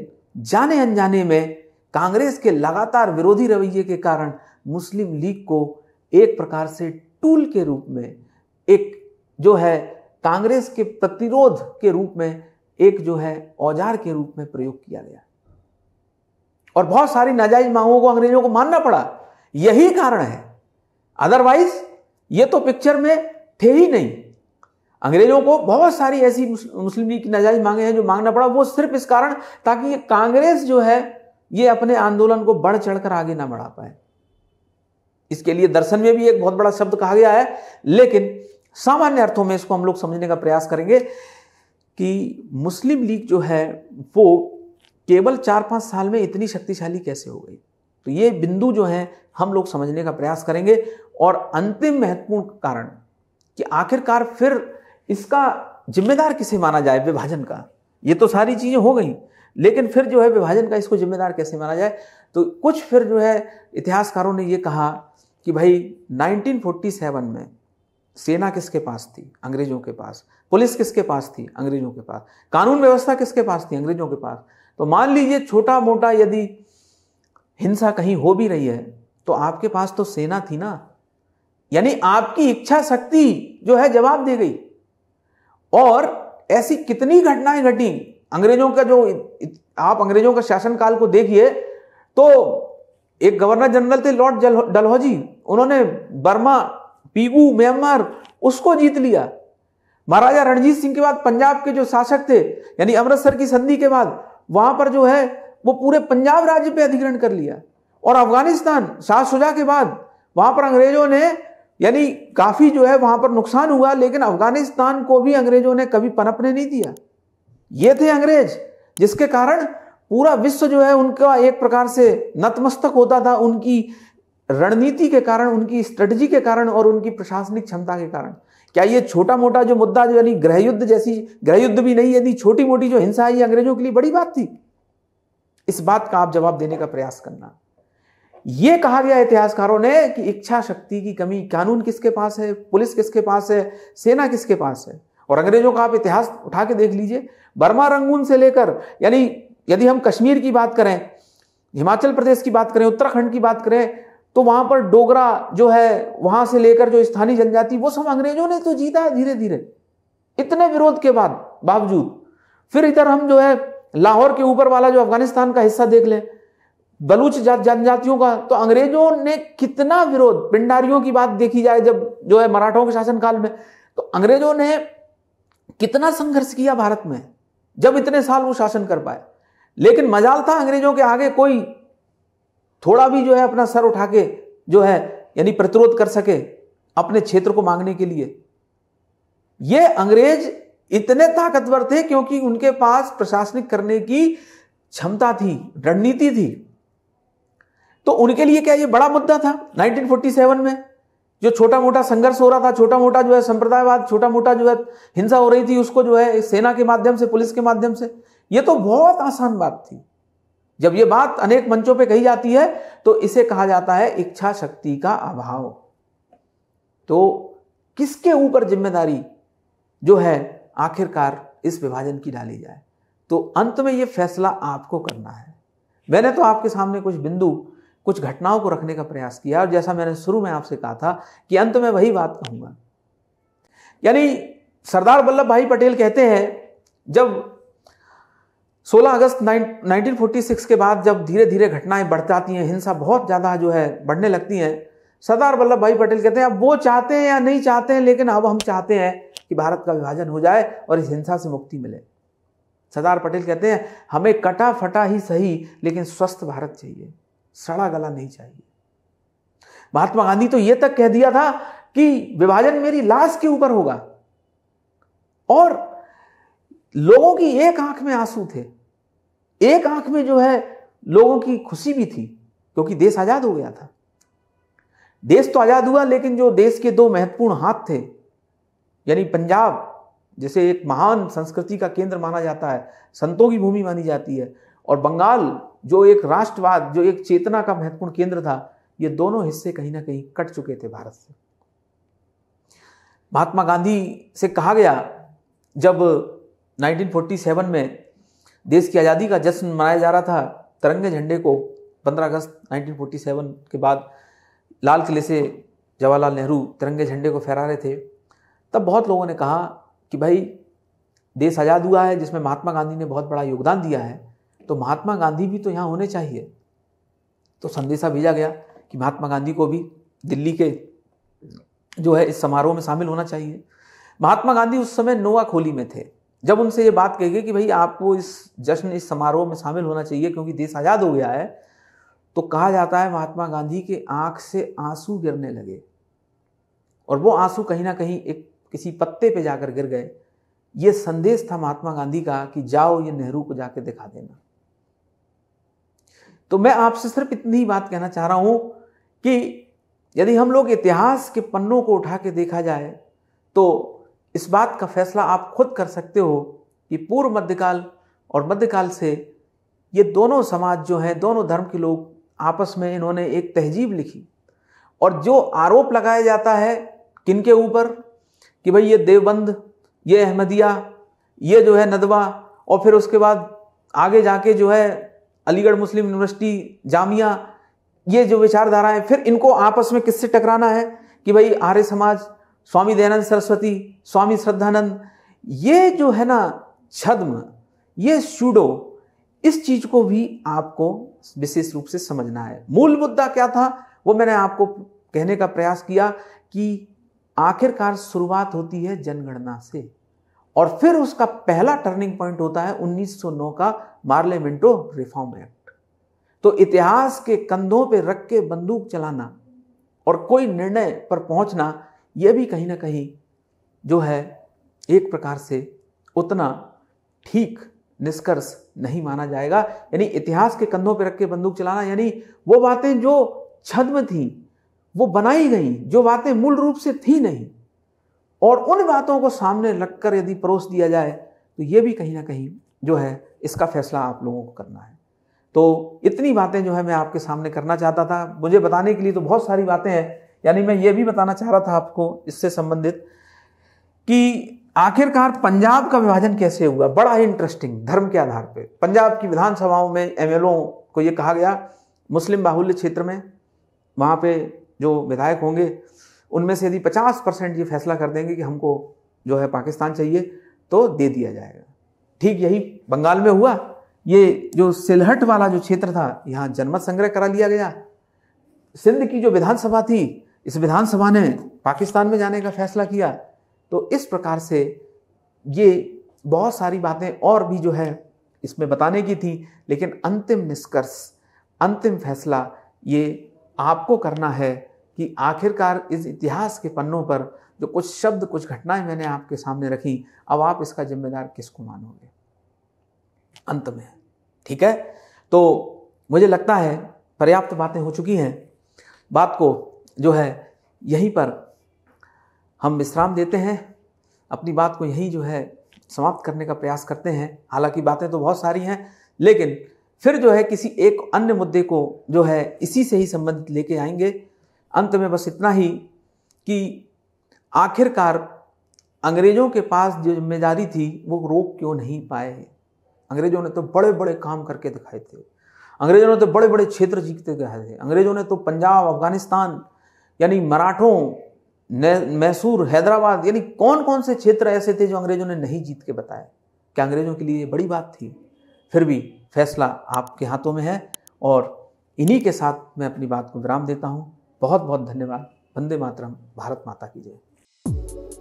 जाने अनजाने में कांग्रेस के लगातार विरोधी रवैये के कारण मुस्लिम लीग को एक प्रकार से टूल के रूप में एक जो है कांग्रेस के प्रतिरोध के रूप में एक जो है औजार के रूप में प्रयोग किया गया और बहुत सारी नाजायज मांगों को अंग्रेजों को मानना पड़ा यही कारण है अदरवाइज ये तो पिक्चर में थे ही नहीं अंग्रेजों को बहुत सारी ऐसी मुस्लिम लीग की नाजायज मांगे हैं जो मांगना पड़ा वो सिर्फ इस कारण ताकि कांग्रेस जो है ये अपने आंदोलन को बढ़ चढ़कर आगे ना बढ़ा पाए इसके लिए दर्शन में भी एक बहुत बड़ा शब्द कहा गया है लेकिन सामान्य अर्थों में इसको हम लोग समझने का प्रयास करेंगे कि मुस्लिम लीग जो है वो केवल चार पांच साल में इतनी शक्तिशाली कैसे हो गई तो ये बिंदु जो है हम लोग समझने का प्रयास करेंगे और अंतिम महत्वपूर्ण कारण कि आखिरकार फिर इसका जिम्मेदार किसे माना जाए विभाजन का ये तो सारी चीज़ें हो गई लेकिन फिर जो है विभाजन का इसको जिम्मेदार कैसे माना जाए तो कुछ फिर जो है इतिहासकारों ने ये कहा कि भाई 1947 में सेना किसके पास थी अंग्रेजों के पास पुलिस किसके पास थी अंग्रेजों के पास कानून व्यवस्था किसके पास थी अंग्रेजों के पास तो मान लीजिए छोटा मोटा यदि हिंसा कहीं हो भी रही है तो आपके पास तो सेना थी ना यानी आपकी इच्छा शक्ति जो है जवाब दे गई और ऐसी कितनी घटनाएं घटी अंग्रेजों का जो आप अंग्रेजों का शासनकाल को देखिए तो एक गवर्नर जनरल थे लॉर्ड डलहौजी उन्होंने बर्मा पीगू म्यांमार उसको जीत लिया महाराजा रणजीत सिंह के बाद पंजाब के जो शासक थे यानी अमृतसर की संधि के बाद वहां पर जो है वो पूरे पंजाब राज्य पे अधिग्रहण कर लिया और अफगानिस्तान शाह शुजा के बाद वहां पर अंग्रेजों ने यानी काफ़ी जो है वहाँ पर नुकसान हुआ लेकिन अफगानिस्तान को भी अंग्रेजों ने कभी पनपने नहीं दिया ये थे अंग्रेज जिसके कारण पूरा विश्व जो है उनका एक प्रकार से नतमस्तक होता था उनकी रणनीति के कारण उनकी स्ट्रेटजी के कारण और उनकी प्रशासनिक क्षमता के कारण क्या ये छोटा मोटा जो मुद्दा जो यानी गृह युद्ध जैसी गृह युद्ध भी नहीं यदि छोटी मोटी जो हिंसा है ये अंग्रेजों के लिए बड़ी बात थी इस बात का आप जवाब देने का प्रयास करना यह कहा गया इतिहासकारों ने कि इच्छा शक्ति की कमी कानून किसके पास है पुलिस किसके पास है सेना किसके पास है और अंग्रेजों का आप इतिहास उठा के देख लीजिए बर्मा रंगून से लेकर यानी यदि हम कश्मीर की बात करें हिमाचल प्रदेश की बात करें उत्तराखंड की बात करें तो वहां पर डोगरा जो है वहां से लेकर जो स्थानीय जनजाति वो सब अंग्रेजों ने तो जीता धीरे धीरे इतने विरोध के बाद बावजूद फिर इधर हम जो है लाहौर के ऊपर वाला जो अफगानिस्तान का हिस्सा देख लें बलूच जनजातियों का तो अंग्रेजों ने कितना विरोध पिंडारियों की बात देखी जाए जब जो है मराठों के शासनकाल में तो अंग्रेजों ने कितना संघर्ष किया भारत में जब इतने साल वो शासन कर पाए लेकिन मजाल था अंग्रेजों के आगे कोई थोड़ा भी जो है अपना सर उठा के जो है यानी प्रतिरोध कर सके अपने क्षेत्र को मांगने के लिए ये अंग्रेज इतने ताकतवर थे क्योंकि उनके पास प्रशासनिक करने की क्षमता थी रणनीति थी तो उनके लिए क्या ये बड़ा मुद्दा था 1947 में जो छोटा मोटा संघर्ष हो रहा था छोटा मोटा जो है संप्रदायवाद छोटा मोटा जो है हिंसा हो रही थी उसको जो है सेना के माध्यम से पुलिस के माध्यम से ये तो बहुत आसान बात थी जब ये बात अनेक मंचों पे कही जाती है तो इसे कहा जाता है इच्छा शक्ति का अभाव तो किसके ऊपर जिम्मेदारी जो है आखिरकार इस विभाजन की डाली जाए तो अंत में यह फैसला आपको करना है मैंने तो आपके सामने कुछ बिंदु कुछ घटनाओं को रखने का प्रयास किया और जैसा मैंने शुरू में आपसे कहा था कि अंत में वही बात कहूँगा यानी सरदार वल्लभ भाई पटेल कहते हैं जब 16 अगस्त 1946 के बाद जब धीरे धीरे घटनाएं बढ़ जाती हैं हिंसा बहुत ज़्यादा जो है बढ़ने लगती हैं सरदार वल्लभ भाई पटेल कहते हैं अब वो चाहते हैं या नहीं चाहते हैं लेकिन अब हम चाहते हैं कि भारत का विभाजन हो जाए और इस हिंसा से मुक्ति मिले सरदार पटेल कहते हैं हमें कटा फटा ही सही लेकिन स्वस्थ भारत चाहिए सड़ा गला नहीं चाहिए महात्मा गांधी तो यह तक कह दिया था कि विभाजन मेरी लाश के ऊपर होगा और लोगों की एक आंख में आंसू थे एक आंख में जो है लोगों की खुशी भी थी क्योंकि देश आजाद हो गया था देश तो आजाद हुआ लेकिन जो देश के दो महत्वपूर्ण हाथ थे यानी पंजाब जिसे एक महान संस्कृति का केंद्र माना जाता है संतों की भूमि मानी जाती है और बंगाल जो एक राष्ट्रवाद जो एक चेतना का महत्वपूर्ण केंद्र था ये दोनों हिस्से कहीं ना कहीं कट चुके थे भारत से महात्मा गांधी से कहा गया जब 1947 में देश की आज़ादी का जश्न मनाया जा रहा था तिरंगे झंडे को 15 अगस्त 1947 के बाद लाल किले से जवाहरलाल नेहरू तिरंगे झंडे को फहरा रहे थे तब बहुत लोगों ने कहा कि भाई देश आज़ाद हुआ है जिसमें महात्मा गांधी ने बहुत बड़ा योगदान दिया है तो महात्मा गांधी भी तो यहाँ होने चाहिए तो संदेशा भेजा गया कि महात्मा गांधी को भी दिल्ली के जो है इस समारोह में शामिल होना चाहिए महात्मा गांधी उस समय नोवा खोली में थे जब उनसे ये बात कही गई कि भाई आपको इस जश्न इस समारोह में शामिल होना चाहिए क्योंकि देश आज़ाद हो गया है तो कहा जाता है महात्मा गांधी के आंख से आंसू गिरने लगे और वो आंसू कहीं ना कहीं एक किसी पत्ते पे जाकर गिर गए ये संदेश था महात्मा गांधी का कि जाओ ये नेहरू को जाके दिखा देना तो मैं आपसे सिर्फ इतनी ही बात कहना चाह रहा हूँ कि यदि हम लोग इतिहास के पन्नों को उठा के देखा जाए तो इस बात का फैसला आप खुद कर सकते हो कि पूर्व मध्यकाल और मध्यकाल से ये दोनों समाज जो हैं दोनों धर्म के लोग आपस में इन्होंने एक तहजीब लिखी और जो आरोप लगाया जाता है किन के ऊपर कि भाई ये देवबंद ये अहमदिया ये जो है नदवा और फिर उसके बाद आगे जाके जो है अलीगढ़ मुस्लिम यूनिवर्सिटी जामिया ये जो विचारधारा है फिर इनको आपस में किससे टकराना है कि भाई आर्य समाज स्वामी दयानंद सरस्वती स्वामी श्रद्धानंद ये जो है ना छद्म ये शूडो इस चीज को भी आपको विशेष रूप से समझना है मूल मुद्दा क्या था वो मैंने आपको कहने का प्रयास किया कि आखिरकार शुरुआत होती है जनगणना से और फिर उसका पहला टर्निंग पॉइंट होता है 1909 का मार्लेमेंटो रिफॉर्म एक्ट तो इतिहास के कंधों पर रख के बंदूक चलाना और कोई निर्णय पर पहुंचना यह भी कहीं ना कहीं जो है एक प्रकार से उतना ठीक निष्कर्ष नहीं माना जाएगा यानी इतिहास के कंधों पर रख के बंदूक चलाना यानी वो बातें जो छद्म थी वो बनाई गई जो बातें मूल रूप से थी नहीं और उन बातों को सामने रखकर यदि परोस दिया जाए तो ये भी कहीं ना कहीं जो है इसका फैसला आप लोगों को करना है तो इतनी बातें जो है मैं आपके सामने करना चाहता था मुझे बताने के लिए तो बहुत सारी बातें हैं यानी मैं ये भी बताना चाह रहा था आपको इससे संबंधित कि आखिरकार पंजाब का विभाजन कैसे हुआ बड़ा ही इंटरेस्टिंग धर्म के आधार पर पंजाब की विधानसभाओं में एम को ये कहा गया मुस्लिम बाहुल्य क्षेत्र में वहाँ पे जो विधायक होंगे उनमें से यदि पचास परसेंट ये फैसला कर देंगे कि हमको जो है पाकिस्तान चाहिए तो दे दिया जाएगा ठीक यही बंगाल में हुआ ये जो सिलहट वाला जो क्षेत्र था यहाँ जनमत संग्रह करा लिया गया सिंध की जो विधानसभा थी इस विधानसभा ने पाकिस्तान में जाने का फैसला किया तो इस प्रकार से ये बहुत सारी बातें और भी जो है इसमें बताने की थी लेकिन अंतिम निष्कर्ष अंतिम फैसला ये आपको करना है कि आखिरकार इस इतिहास के पन्नों पर जो कुछ शब्द कुछ घटनाएं मैंने आपके सामने रखी अब आप इसका जिम्मेदार किसको मानोगे अंत में ठीक है तो मुझे लगता है पर्याप्त बातें हो चुकी हैं बात को जो है यहीं पर हम विश्राम देते हैं अपनी बात को यहीं जो है समाप्त करने का प्रयास करते हैं हालांकि बातें तो बहुत सारी हैं लेकिन फिर जो है किसी एक अन्य मुद्दे को जो है इसी से ही संबंधित लेके आएंगे अंत में बस इतना ही कि आखिरकार अंग्रेज़ों के पास जो जिम्मेदारी थी वो रोक क्यों नहीं पाए अंग्रेज़ों ने तो बड़े बड़े काम करके दिखाए थे अंग्रेज़ों ने तो बड़े बड़े क्षेत्र जीतते गए थे अंग्रेज़ों ने तो पंजाब अफगानिस्तान यानी मराठों मैसूर हैदराबाद यानी कौन कौन से क्षेत्र ऐसे थे जो अंग्रेज़ों ने नहीं जीत के बताए क्या अंग्रेज़ों के लिए ये बड़ी बात थी फिर भी फैसला आपके हाथों में है और इन्हीं के साथ मैं अपनी बात को विराम देता हूँ बहुत बहुत धन्यवाद वंदे मातरम भारत माता की जय